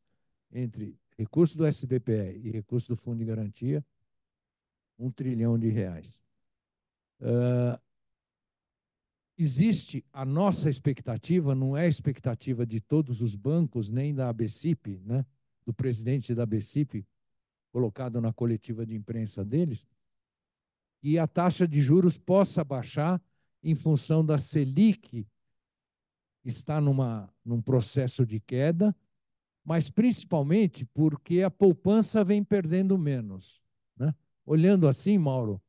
entre recurso do SBPE e recurso do Fundo de Garantia, um trilhão de reais. Uh, existe a nossa expectativa, não é expectativa de todos os bancos, nem da ABCIP, né, do presidente da ABCIP, colocado na coletiva de imprensa deles, que a taxa de juros possa baixar em função da Selic, está numa, num processo de queda, mas principalmente porque a poupança vem perdendo menos. Né? Olhando assim, Mauro,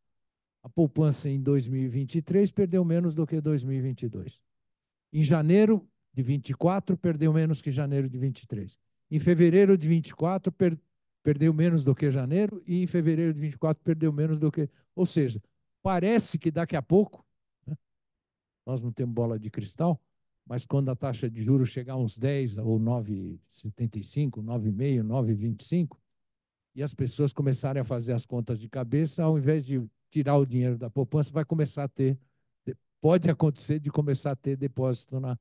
a poupança em 2023 perdeu menos do que 2022. Em janeiro de 24 perdeu menos que janeiro de 23. Em fevereiro de 24 per perdeu menos do que janeiro e em fevereiro de 24 perdeu menos do que, ou seja, parece que daqui a pouco, né? nós não temos bola de cristal, mas quando a taxa de juros chegar a uns 10 ou 9,75, 9,5, 9,25, e as pessoas começarem a fazer as contas de cabeça, ao invés de tirar o dinheiro da poupança, vai começar a ter, pode acontecer de começar a ter depósito na,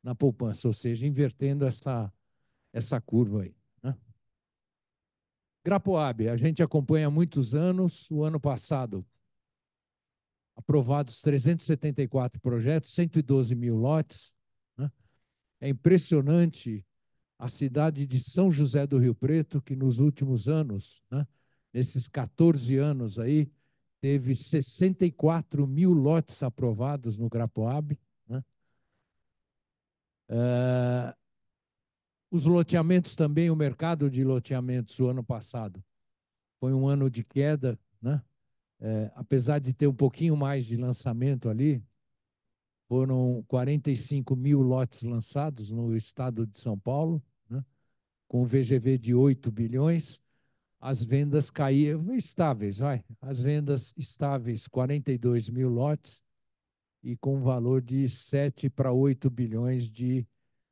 na poupança, ou seja, invertendo essa, essa curva aí. Né? Grapoab, a gente acompanha há muitos anos, o ano passado aprovados 374 projetos, 112 mil lotes, é impressionante a cidade de São José do Rio Preto, que nos últimos anos, né, nesses 14 anos aí, teve 64 mil lotes aprovados no Grapoab. Né? Uh, os loteamentos também, o mercado de loteamentos, o ano passado, foi um ano de queda, né? É, apesar de ter um pouquinho mais de lançamento ali, foram 45 mil lotes lançados no estado de São Paulo, né? com o VGV de 8 bilhões. As vendas caíram, estáveis, vai. As vendas estáveis, 42 mil lotes, e com valor de 7 para 8 bilhões de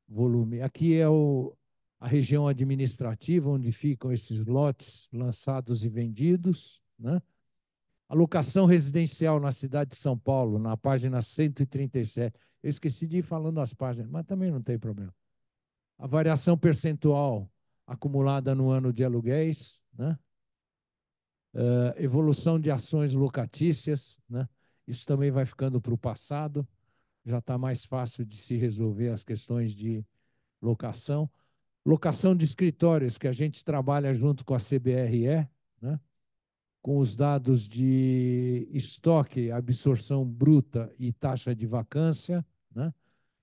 volume. Aqui é o, a região administrativa onde ficam esses lotes lançados e vendidos, né? A locação residencial na cidade de São Paulo, na página 137. Eu esqueci de ir falando as páginas, mas também não tem problema. A variação percentual acumulada no ano de aluguéis, né? Uh, evolução de ações locatícias, né? Isso também vai ficando para o passado. Já está mais fácil de se resolver as questões de locação. Locação de escritórios, que a gente trabalha junto com a CBRE, né? com os dados de estoque, absorção bruta e taxa de vacância, né?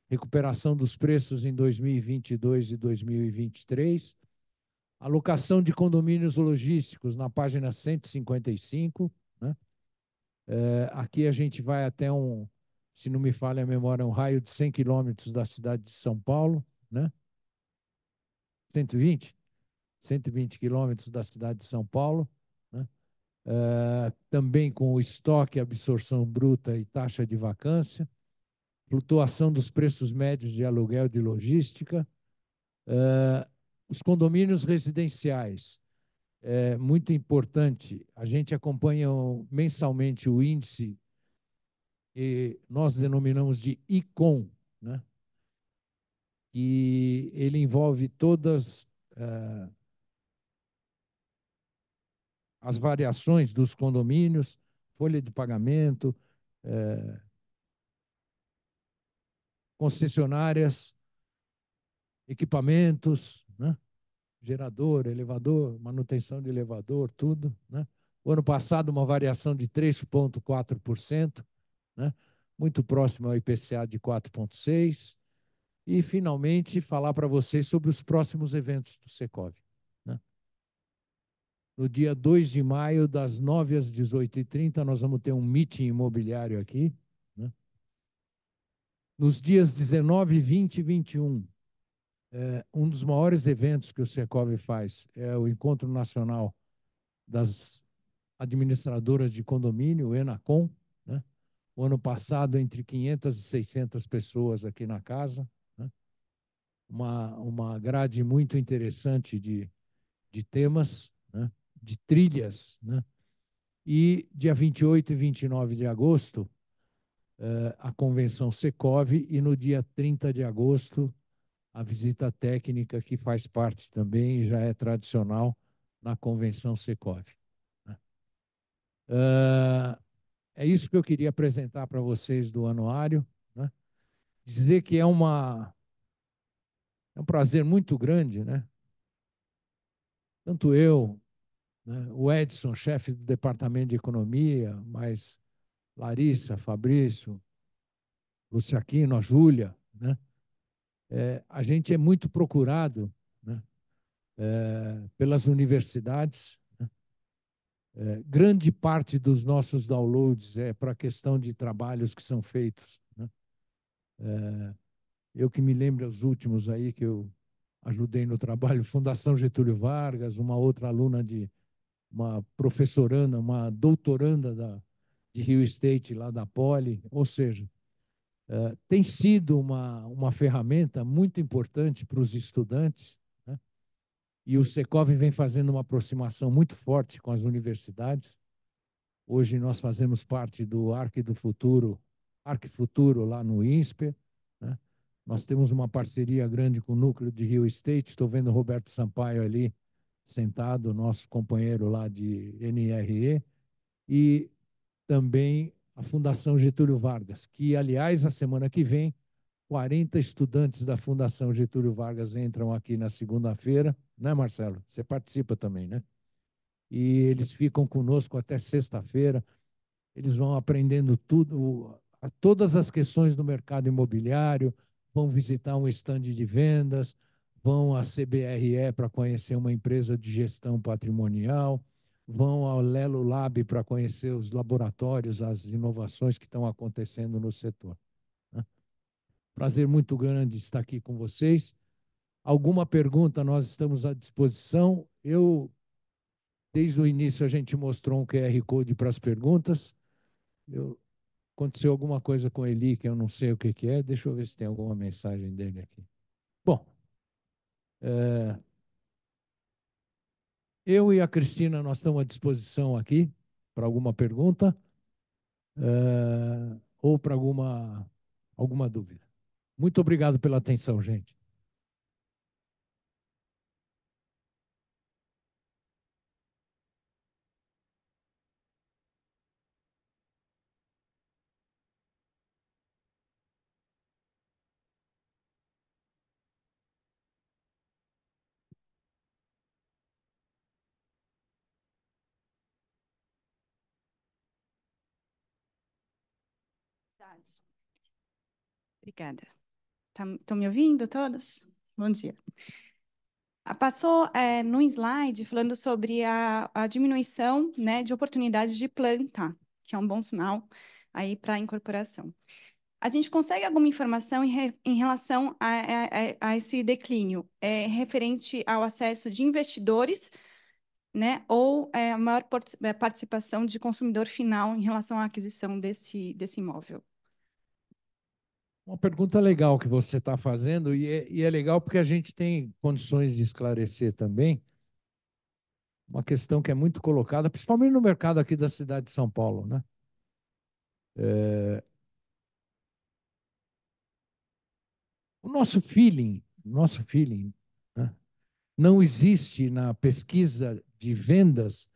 recuperação dos preços em 2022 e 2023, alocação de condomínios logísticos na página 155. Né? É, aqui a gente vai até um, se não me falha a memória, um raio de 100 quilômetros da cidade de São Paulo, né? 120? 120 quilômetros da cidade de São Paulo uh, também com o estoque, absorção bruta e taxa de vacância, flutuação dos preços médios de aluguel de logística, uh, os condomínios residenciais. É muito importante, a gente acompanha mensalmente o índice que nós denominamos de ICOM, né? que ele envolve todas uh, as variações dos condomínios, folha de pagamento, é, concessionárias, equipamentos, né? gerador, elevador, manutenção de elevador, tudo. Né? O ano passado, uma variação de 3,4%, né? muito próximo ao IPCA de 4,6%. E, finalmente, falar para vocês sobre os próximos eventos do Secov no dia 2 de maio, das 9 às 18h30, nós vamos ter um meeting imobiliário aqui. Né? Nos dias 19, 20 e 21, é, um dos maiores eventos que o Secov faz é o Encontro Nacional das Administradoras de Condomínio, o ENACOM. Né? O ano passado, entre 500 e 600 pessoas aqui na casa. Né? Uma, uma grade muito interessante de, de temas de trilhas, né? E dia 28 e 29 de agosto, uh, a convenção Secov, e no dia 30 de agosto, a visita técnica, que faz parte também, já é tradicional, na convenção Secov. Né? Uh, é isso que eu queria apresentar para vocês do anuário. Né? Dizer que é uma é um prazer muito grande, né? Tanto eu né? O Edson, chefe do departamento de economia, mais Larissa, Fabrício, Luciaquino, a Júlia, né? É, a gente é muito procurado né? é, pelas universidades. Né? É, grande parte dos nossos downloads é para a questão de trabalhos que são feitos. Né? É, eu que me lembro os últimos aí que eu ajudei no trabalho, [LAUGHS] Fundação Getúlio Vargas, uma outra aluna de uma professorana, uma doutoranda da, de Rio State, lá da Poli. Ou seja, é, tem sido uma, uma ferramenta muito importante para os estudantes. Né? E o Secov vem fazendo uma aproximação muito forte com as universidades. Hoje nós fazemos parte do Arc do Futuro, Arc Futuro lá no INSPE. Né? Nós temos uma parceria grande com o núcleo de Rio State. Estou vendo o Roberto Sampaio ali sentado, nosso companheiro lá de NRE, e também a Fundação Getúlio Vargas, que, aliás, a semana que vem, 40 estudantes da Fundação Getúlio Vargas entram aqui na segunda-feira, né, Marcelo? Você participa também, né? E eles ficam conosco até sexta-feira. Eles vão aprendendo tudo, todas as questões do mercado imobiliário, vão visitar um estande de vendas, vão à CBRE para conhecer uma empresa de gestão patrimonial, vão ao Lelo Lab para conhecer os laboratórios, as inovações que estão acontecendo no setor. Né? Prazer muito grande estar aqui com vocês. Alguma pergunta, nós estamos à disposição. Eu, desde o início, a gente mostrou um QR Code para as perguntas. Eu, aconteceu alguma coisa com o Eli, que eu não sei o que, que é. Deixa eu ver se tem alguma mensagem dele aqui. Bom, é, eu e a Cristina, nós estamos à disposição aqui para alguma pergunta é, ou para alguma, alguma dúvida. Muito obrigado pela atenção, gente. Obrigada. Estão tá, me ouvindo todas? Bom dia. Ah, passou é, no slide falando sobre a, a diminuição né, de oportunidades de planta, que é um bom sinal aí para incorporação. A gente consegue alguma informação em, re, em relação a, a, a, esse declínio, é, referente ao acesso de investidores, né, ou é, a maior é, participação de consumidor final em relação à aquisição desse, desse imóvel? Uma pergunta legal que você está fazendo, e é, e é legal porque a gente tem condições de esclarecer também uma questão que é muito colocada, principalmente no mercado aqui da cidade de São Paulo, né? É... O nosso feeling, nosso feeling, né? não existe na pesquisa de vendas,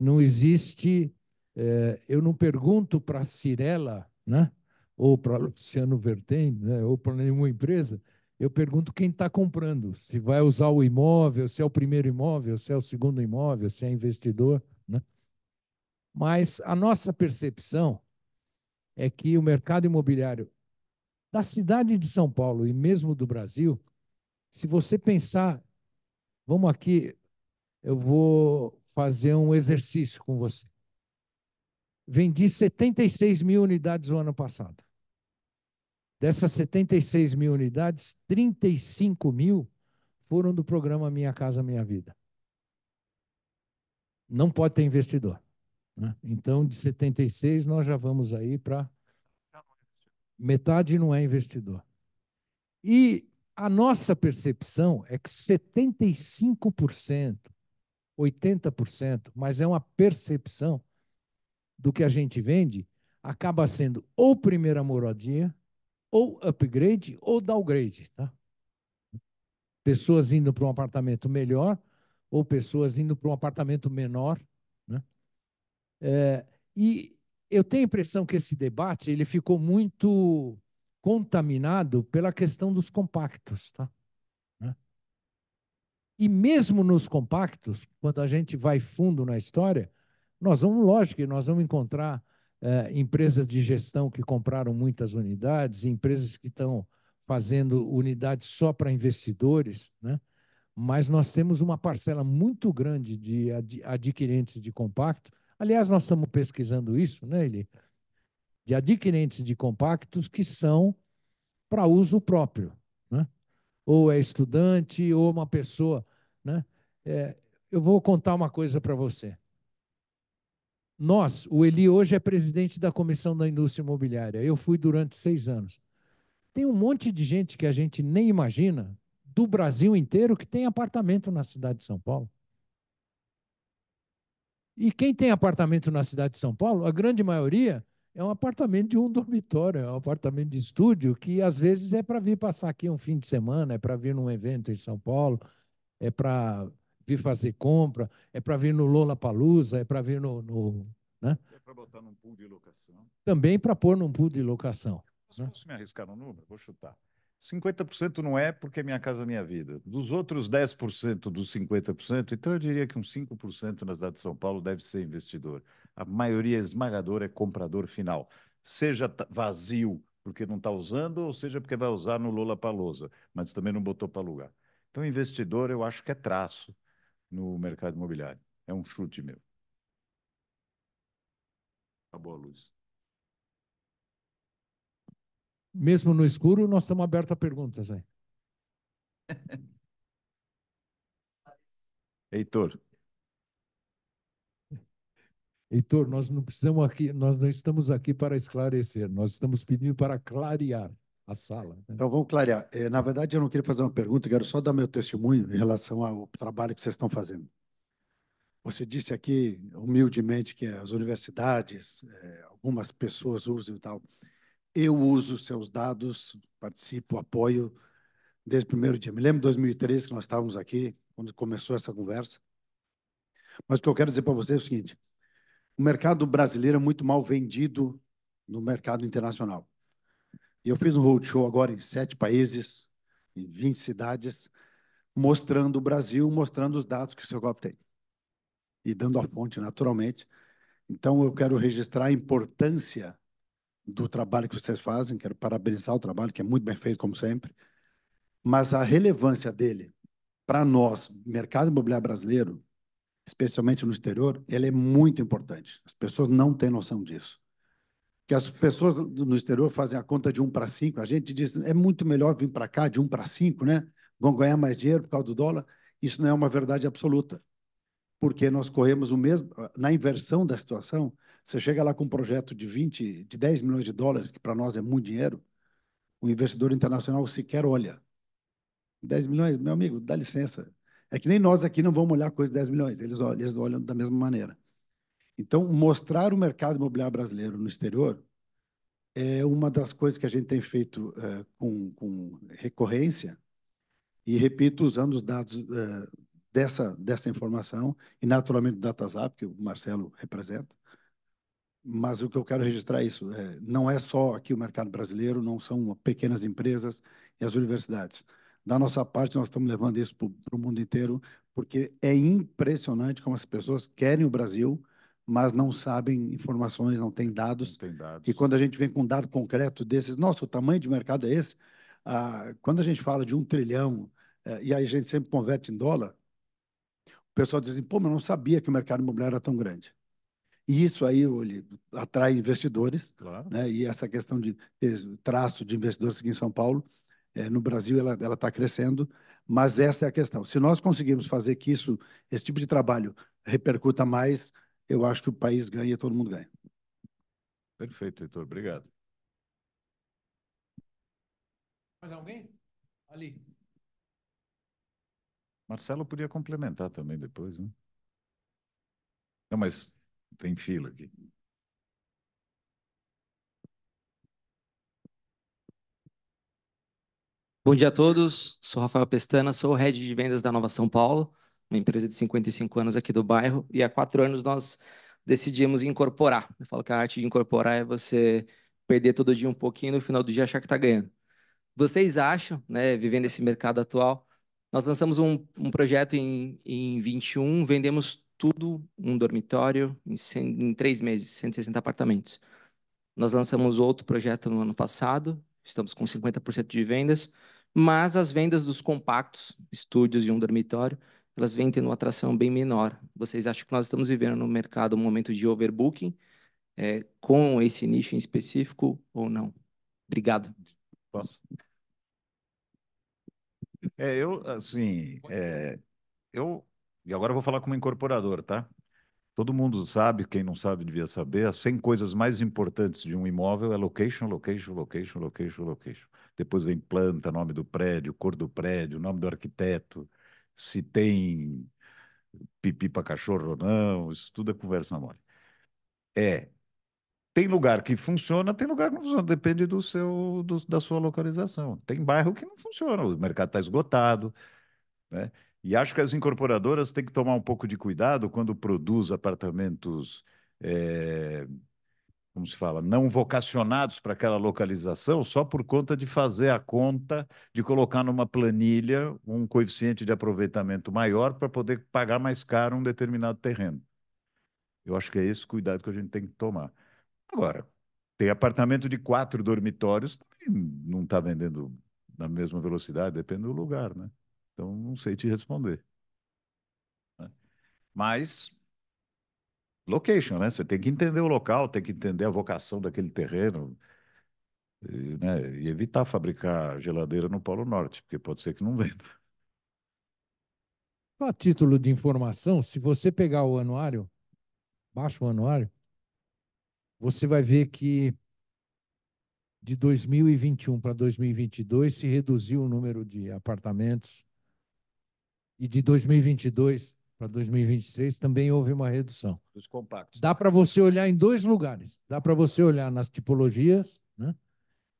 não existe. É... Eu não pergunto para a Cirela, né? ou para Luciano Vertem, né, ou para nenhuma empresa, eu pergunto quem está comprando, se vai usar o imóvel, se é o primeiro imóvel, se é o segundo imóvel, se é investidor. Né? Mas a nossa percepção é que o mercado imobiliário da cidade de São Paulo e mesmo do Brasil, se você pensar, vamos aqui, eu vou fazer um exercício com você. Vendi 76 mil unidades o ano passado. Dessas 76 mil unidades, 35 mil foram do programa Minha Casa Minha Vida. Não pode ter investidor. Né? Então, de 76, nós já vamos aí para. Metade não é investidor. E a nossa percepção é que 75%, 80%, mas é uma percepção do que a gente vende, acaba sendo ou primeira moradia ou upgrade ou downgrade, tá? Pessoas indo para um apartamento melhor ou pessoas indo para um apartamento menor, né? É, e eu tenho a impressão que esse debate ele ficou muito contaminado pela questão dos compactos, tá? Né? E mesmo nos compactos, quando a gente vai fundo na história, nós vamos, lógico, nós vamos encontrar eh, empresas de gestão que compraram muitas unidades, empresas que estão fazendo unidades só para investidores, né? mas nós temos uma parcela muito grande de ad adquirentes de compacto. Aliás, nós estamos pesquisando isso, né, Eli? De adquirentes de compactos que são para uso próprio, né? Ou é estudante, ou uma pessoa, né? É, eu vou contar uma coisa para você. Nós, o Eli hoje é presidente da Comissão da Indústria Imobiliária. Eu fui durante seis anos. Tem um monte de gente que a gente nem imagina, do Brasil inteiro, que tem apartamento na cidade de São Paulo. E quem tem apartamento na cidade de São Paulo, a grande maioria é um apartamento de um dormitório, é um apartamento de estúdio, que às vezes é para vir passar aqui um fim de semana, é para vir num evento em São Paulo, é para vir fazer compra, é para vir no Lola Palusa, é para vir no. no né? É para botar num pool de locação. Também para pôr num pool de locação. Posso, né? posso me arriscar no número? Vou chutar. 50% não é porque é minha casa, minha vida. Dos outros 10% dos 50%, então eu diria que uns 5% na cidade de São Paulo deve ser investidor. A maioria é esmagadora é comprador final. Seja vazio porque não está usando, ou seja porque vai usar no Lula Palusa mas também não botou para alugar. Então, investidor, eu acho que é traço no mercado imobiliário. É um chute meu. Acabou a luz. Mesmo no escuro, nós estamos abertos a perguntas aí. [LAUGHS] Heitor. Heitor, nós não precisamos aqui, nós não estamos aqui para esclarecer, nós estamos pedindo para clarear a sala. Né? Então, vamos clarear. É, na verdade, eu não queria fazer uma pergunta, quero só dar meu testemunho em relação ao trabalho que vocês estão fazendo. Você disse aqui, humildemente, que as universidades, é, algumas pessoas usam e tal. Eu uso seus dados, participo, apoio desde o primeiro dia. Me lembro de 2013, que nós estávamos aqui, quando começou essa conversa. Mas o que eu quero dizer para você é o seguinte: o mercado brasileiro é muito mal vendido no mercado internacional. E eu fiz um roadshow agora em sete países, em 20 cidades, mostrando o Brasil, mostrando os dados que o seu golpe tem. E dando a fonte, naturalmente. Então, eu quero registrar a importância do trabalho que vocês fazem, quero parabenizar o trabalho, que é muito bem feito, como sempre, mas a relevância dele para nós, mercado imobiliário brasileiro, especialmente no exterior, ele é muito importante. As pessoas não têm noção disso que as pessoas no exterior fazem a conta de 1 para 5, a gente diz, é muito melhor vir para cá de 1 para 5, né? vão ganhar mais dinheiro por causa do dólar. Isso não é uma verdade absoluta, porque nós corremos o mesmo, na inversão da situação, você chega lá com um projeto de 20, de 10 milhões de dólares, que para nós é muito dinheiro, o investidor internacional sequer olha. 10 milhões, meu amigo, dá licença. É que nem nós aqui não vamos olhar coisa de 10 milhões, eles olham, eles olham da mesma maneira. Então, mostrar o mercado imobiliário brasileiro no exterior é uma das coisas que a gente tem feito uh, com, com, recorrência, e repito, usando os dados uh, dessa, dessa informação e, naturalmente, o DataZap, que o Marcelo representa. Mas o que eu quero registrar é isso: é, não é só aqui o mercado brasileiro, não são pequenas empresas e as universidades. Da nossa parte, nós estamos levando isso para o mundo inteiro, porque é impressionante como as pessoas querem o Brasil mas não sabem informações, não têm dados. Não tem dados. E quando a gente vem com um dado concreto desses, nossa, o tamanho de mercado é esse. Ah, quando a gente fala de um trilhão, eh, e aí a gente sempre converte em dólar, o pessoal diz assim, pô, mas não sabia que o mercado imobiliário era tão grande. E isso aí ele, atrai investidores, claro. né? e essa questão de traço de investidores aqui em São Paulo, eh, no Brasil ela está crescendo, mas essa é a questão. Se nós conseguirmos fazer que isso, esse tipo de trabalho repercuta mais eu acho que o país ganha e todo mundo ganha. Perfeito, Heitor, obrigado. Mais alguém? Ali. Marcelo podia complementar também depois, né? Não, mas tem fila aqui. Bom dia a todos, sou Rafael Pestana, sou o Head de Vendas da Nova São Paulo uma empresa de 55 anos aqui do bairro, e há quatro anos nós decidimos incorporar. Eu falo que a arte de incorporar é você perder todo dia um pouquinho e no final do dia achar que está ganhando. Vocês acham, né, vivendo esse mercado atual, nós lançamos um, um projeto em, em 21, vendemos tudo, um dormitório, em, em três meses, 160 apartamentos. Nós lançamos outro projeto no ano passado, estamos com 50% de vendas, mas as vendas dos compactos, estúdios e um dormitório, elas vêm tendo uma atração bem menor. Vocês acham que nós estamos vivendo no mercado um momento de overbooking é, com esse nicho em específico ou não? Obrigado. Posso? É, eu, assim, é, eu, e agora eu vou falar como incorporador, tá? Todo mundo sabe, quem não sabe devia saber, as 100 coisas mais importantes de um imóvel é location, location, location, location, location. Depois vem planta, nome do prédio, cor do prédio, nome do arquiteto, se tem pipi para cachorro ou não, isso tudo é conversa mole. É, tem lugar que funciona, tem lugar que não funciona, depende do seu, do, da sua localização. Tem bairro que não funciona, o mercado está esgotado, né? E acho que as incorporadoras têm que tomar um pouco de cuidado quando produz apartamentos é, como se fala, não vocacionados para aquela localização só por conta de fazer a conta de colocar numa planilha um coeficiente de aproveitamento maior para poder pagar mais caro um determinado terreno. Eu acho que é esse cuidado que a gente tem que tomar. Agora, tem apartamento de quatro dormitórios, não está vendendo na mesma velocidade, depende do lugar, né? Então, não sei te responder. Né? Mas location, né? Você tem que entender o local, tem que entender a vocação daquele terreno, e, né? e evitar fabricar geladeira no Polo Norte, porque pode ser que não [LAUGHS] venda. A título de informação, se você pegar o anuário, baixa o anuário, você vai ver que de 2021 para 2022 se reduziu o número de apartamentos e de 2022 para 2023 também houve uma redução. Dos compactos. Dá né? para você olhar em dois lugares. Dá para você olhar nas tipologias né?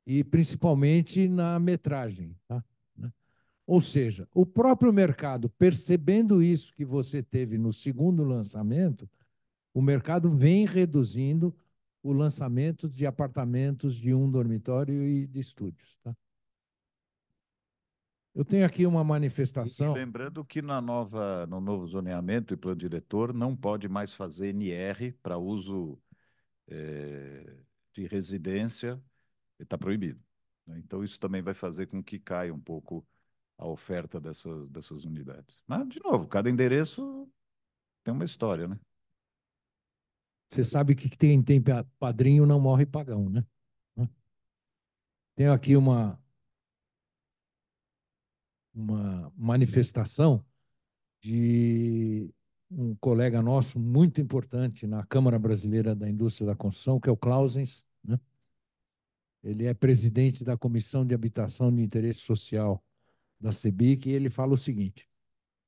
e principalmente na metragem. Tá? Né? Ou seja, o próprio mercado, percebendo isso que você teve no segundo lançamento, o mercado vem reduzindo o lançamento de apartamentos de um dormitório e de estúdios. Tá? Eu tenho aqui uma manifestação. E lembrando que na nova, no novo zoneamento e plano diretor não pode mais fazer NR para uso é, de residência, está proibido. Né? Então isso também vai fazer com que caia um pouco a oferta dessas, dessas unidades. Mas, de novo, cada endereço tem uma história, né? Você sabe que quem tem padrinho não morre pagão, né? Tenho aqui uma uma manifestação de um colega nosso muito importante na Câmara Brasileira da Indústria da Construção, que é o Clausens. Né? Ele é presidente da Comissão de Habitação de Interesse Social da CEBIC e ele fala o seguinte: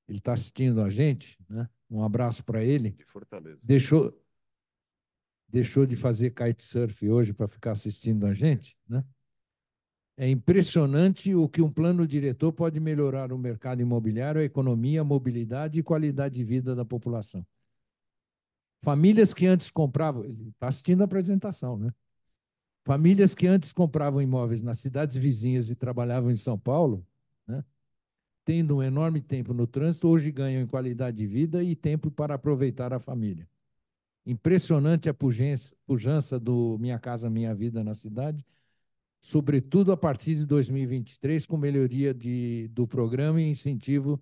ele está assistindo a gente, né? um abraço para ele. De Fortaleza. Deixou, deixou de fazer kitesurf hoje para ficar assistindo a gente, né? É impressionante o que um plano diretor pode melhorar o mercado imobiliário, a economia, a mobilidade e qualidade de vida da população. Famílias que antes compravam, está assistindo a apresentação, né? Famílias que antes compravam imóveis nas cidades vizinhas e trabalhavam em São Paulo, né? tendo um enorme tempo no trânsito, hoje ganham em qualidade de vida e tempo para aproveitar a família. Impressionante a pujança do Minha Casa Minha Vida na cidade, sobretudo a partir de 2023, com melhoria de, do programa e incentivo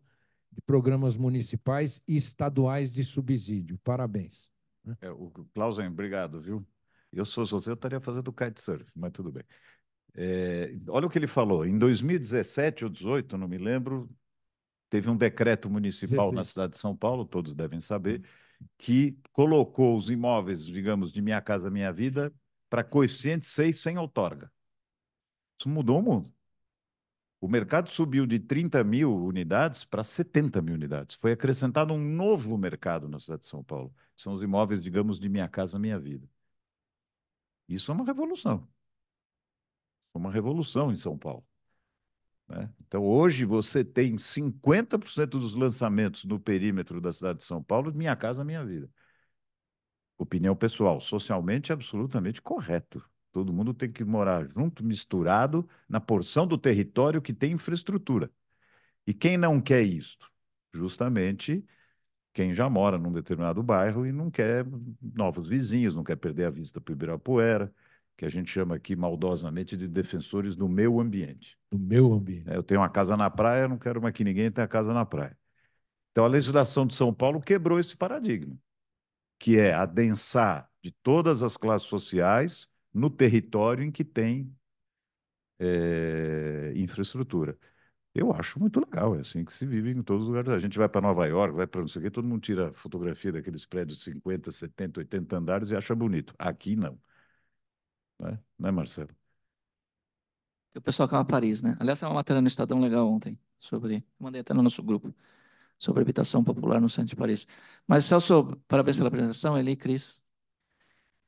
de programas municipais e estaduais de subsídio. Parabéns. Né? É, o Clausen, obrigado, viu? Eu sou José, eu estaria fazendo kitesurf, mas tudo bem. É, olha o que ele falou. Em 2017 ou 2018, não me lembro, teve um decreto municipal Sim. na cidade de São Paulo, todos devem saber, uhum. que colocou os imóveis, digamos, de Minha Casa Minha Vida para coeficiente 6 sem outorga. Isso mudou o mundo. O mercado subiu de 30 mil unidades para 70 mil unidades. Foi acrescentado um novo mercado na cidade de São Paulo. São os imóveis, digamos, de Minha Casa Minha Vida. Isso é uma revolução. É uma revolução em São Paulo. Né? Então, hoje você tem 50% dos lançamentos no perímetro da cidade de São Paulo de Minha Casa Minha Vida. Opinião pessoal, socialmente absolutamente correto. Todo mundo tem que morar junto, misturado, na porção do território que tem infraestrutura. E quem não quer isso, Justamente quem já mora num determinado bairro e não quer novos vizinhos, não quer perder a vista para o Ibirapuera, que a gente chama aqui maldosamente de defensores do meu ambiente. Do meu ambiente. É, eu tenho uma casa na praia, não quero mais que ninguém tenha casa na praia. Então a legislação de São Paulo quebrou esse paradigma, que é adensar de todas as classes sociais no território em que tem é, infraestrutura. Eu acho muito legal, é assim que se vive em todos os lugares. A gente vai para Nova York, vai para não sei o quê, todo mundo tira fotografia daqueles prédios de 50, 70, 80 andares e acha bonito. Aqui não. Não é, né, Marcelo? O pessoal acaba é Paris, né? Aliás, é uma matéria no Estadão legal ontem sobre. Mandei até no nosso grupo, sobre habitação popular no centro de Paris. Mas, Celso, parabéns pela apresentação. Eli, Cris,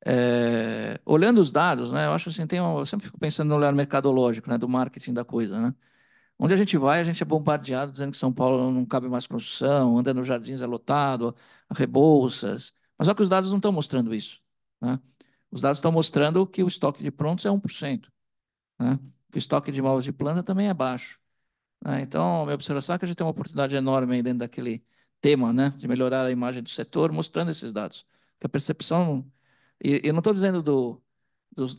é, olhando os dados, né, eu acho assim, tem uma, eu sempre fico pensando no olhar mercadológico, né, do marketing da coisa, né? Onde a gente vai, a gente é bombardeado dizendo que São Paulo não cabe mais construção, anda nos jardins é lotado, Rebouças. Mas só que os dados não estão mostrando isso. Né? Os dados estão mostrando que o estoque de prontos é 1%. Né? Que o estoque de imóveis de planta também é baixo. Né? Então, a minha observação é que a gente tem uma oportunidade enorme aí dentro daquele tema né? de melhorar a imagem do setor, mostrando esses dados. Que a percepção e eu não estou dizendo do,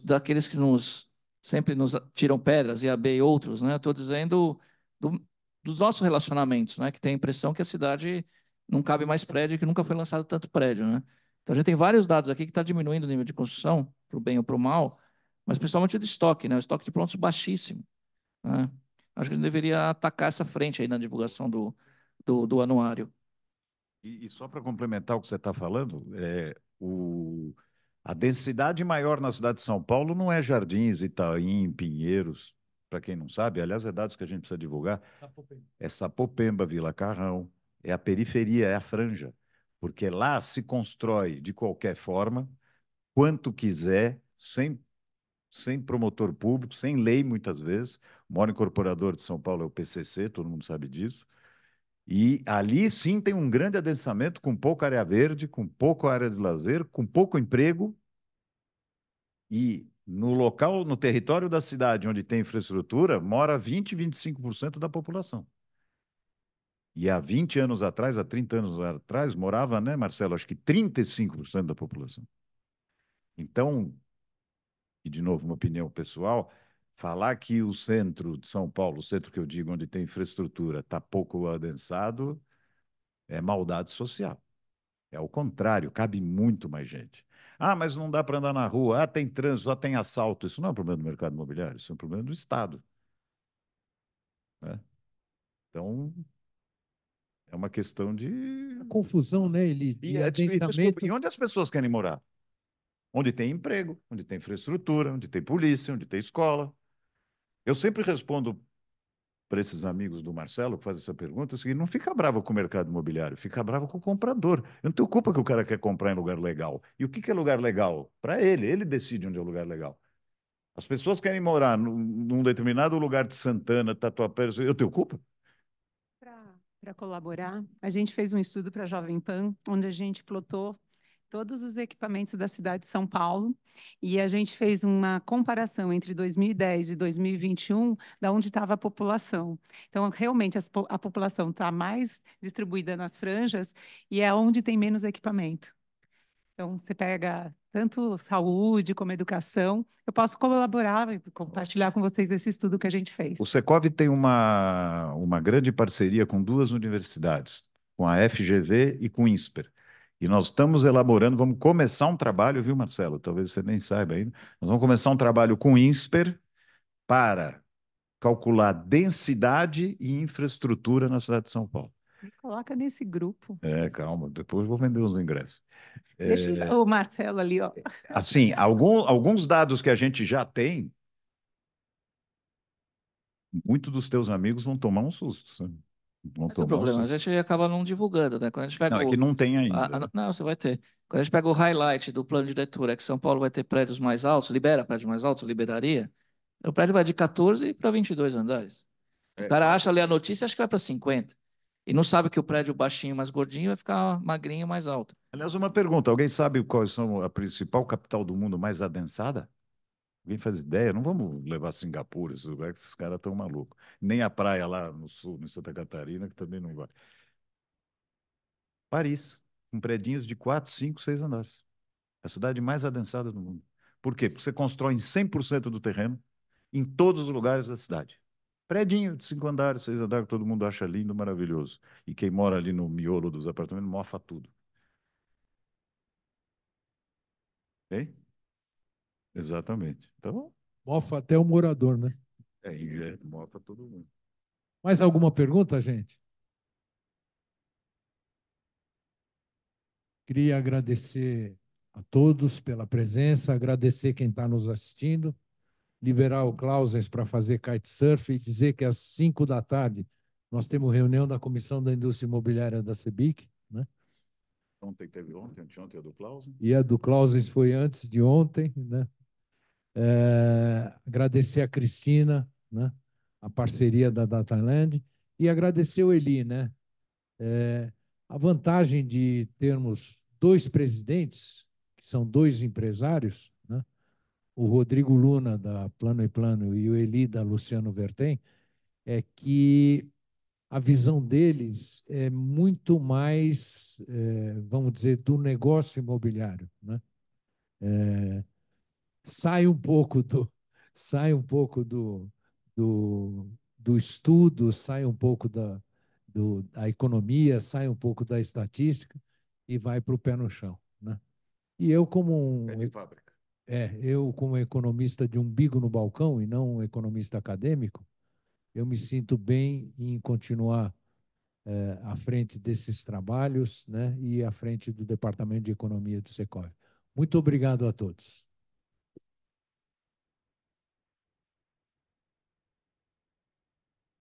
daqueles que nos sempre nos tiram pedras e abei outros, né? Estou dizendo do, dos nossos relacionamentos, né? Que tem a impressão que a cidade não cabe mais prédio, que nunca foi lançado tanto prédio, né? Então a gente tem vários dados aqui que está diminuindo o nível de construção, para o bem ou para o mal, mas principalmente de estoque, né? O estoque de prontos baixíssimo. Né? Acho que a gente deveria atacar essa frente aí na divulgação do, do, do anuário. E, e só para complementar o que você está falando, é, o a densidade maior na cidade de São Paulo não é Jardins, Itaim, Pinheiros, para quem não sabe, aliás, é dados que a gente precisa divulgar. Sapopemba. É Sapopemba, Vila Carrão, é a periferia, é a franja, porque lá se constrói de qualquer forma, quanto quiser, sem, sem promotor público, sem lei muitas vezes. O maior incorporador de São Paulo é o PCC, todo mundo sabe disso. E ali sim tem um grande adensamento com pouca área verde, com pouca área de lazer, com pouco emprego. E no local, no território da cidade onde tem infraestrutura, mora 20, 25% da população. E há 20 anos atrás, há 30 anos atrás, morava, né, Marcelo, acho que 35% da população. Então, e de novo, uma opinião pessoal, falar que o centro de São Paulo, o centro que eu digo onde tem infraestrutura, está pouco adensado, é maldade social. É o contrário, cabe muito mais gente. Ah, mas não dá para andar na rua. Ah, tem trânsito, ah, tem assalto. Isso não é um problema do mercado imobiliário, isso é um problema do Estado. Né? Então, é uma questão de. A confusão, né, Ele De e, é adensamento... e onde as pessoas querem morar? Onde tem emprego, onde tem infraestrutura, onde tem polícia, onde tem escola. Eu sempre respondo para esses amigos do Marcelo que fazem essa pergunta, é o seguinte, não fica bravo com o mercado imobiliário, fica bravo com o comprador. Eu não tenho culpa que o cara quer comprar em lugar legal. E o que, que é lugar legal? Para ele, ele decide onde é o lugar legal. As pessoas querem morar num, num determinado lugar de Santana, Tatuapé, eu tenho culpa? Para colaborar, a gente fez um estudo para a Jovem Pan, onde a gente plotou todos os equipamentos da cidade de São Paulo e a gente fez uma comparação entre 2010 e 2021 da onde estava a população. Então, realmente, a, a população está mais distribuída nas franjas e é onde tem menos equipamento. Então, você pega tanto saúde como educação. Eu posso colaborar e compartilhar com vocês esse estudo que a gente fez. O Secov tem uma, uma grande parceria com duas universidades, com a FGV e com o INSPER. E nós estamos elaborando, vamos começar um trabalho, viu, Marcelo? Talvez você nem saiba ainda. Nós vamos começar um trabalho com o INSPER para calcular densidade e infraestrutura na cidade de São Paulo. coloca nesse grupo. É, calma, depois vou vender os ingressos. Deixa é... o Marcelo ali, ó. Assim, algum, alguns dados que a gente já tem, muitos dos teus amigos vão tomar um susto, sabe? Não Esse é o problema, assim. a gente acaba não divulgando, né? Quando a gente pega não, é o... é que não tem ainda. A, a, não, você vai ter. Quando a gente pega o highlight do plano de diretor, é que São Paulo vai ter prédios mais altos, libera prédios mais altos, liberaria. O prédio vai de 14 para 22 andares. É. O cara acha ali a notícia acha que vai para 50. E não sabe que o prédio baixinho mais gordinho vai ficar magrinho mais alto. Aliás, uma pergunta: alguém sabe qual é a principal capital do mundo mais adensada? Alguém faz ideia, não vamos levar Singapura, esses lugares que esses caras estão malucos. Nem a praia lá no sul, em Santa Catarina, que também não vai. Paris, com predinhos de quatro, cinco, seis andares. A cidade mais adensada do mundo. Por quê? Porque você constrói em 100% do terreno, em todos os lugares da cidade. Predinho de cinco andares, seis andares, que todo mundo acha lindo, maravilhoso. E quem mora ali no miolo dos apartamentos mofa tudo. Hein? Exatamente. Então. Mofa até o morador, né? É, e mofa todo mundo. Mais alguma pergunta, gente? Queria agradecer a todos pela presença, agradecer quem está nos assistindo, liberar o Clausens para fazer kitesurf e dizer que às 5 da tarde nós temos reunião da Comissão da Indústria Imobiliária da CEBIC. Né? Ontem teve ontem, anteontem a do Clausens. E a do Clausens foi antes de ontem, né? É, agradecer a Cristina, né? a parceria da Dataland, e agradecer o Eli. Né? É, a vantagem de termos dois presidentes, que são dois empresários, né? o Rodrigo Luna, da Plano e Plano, e o Eli, da Luciano Vertem, é que a visão deles é muito mais, é, vamos dizer, do negócio imobiliário. Né? É, sai um pouco do sai um pouco do, do, do estudo, sai um pouco da, do, da economia, sai um pouco da estatística e vai para o pé no chão, né? E eu como um, é fábrica. É, eu como economista de umbigo no balcão e não um economista acadêmico, eu me sinto bem em continuar é, à frente desses trabalhos né, e à frente do Departamento de Economia do SECOV. Muito obrigado a todos.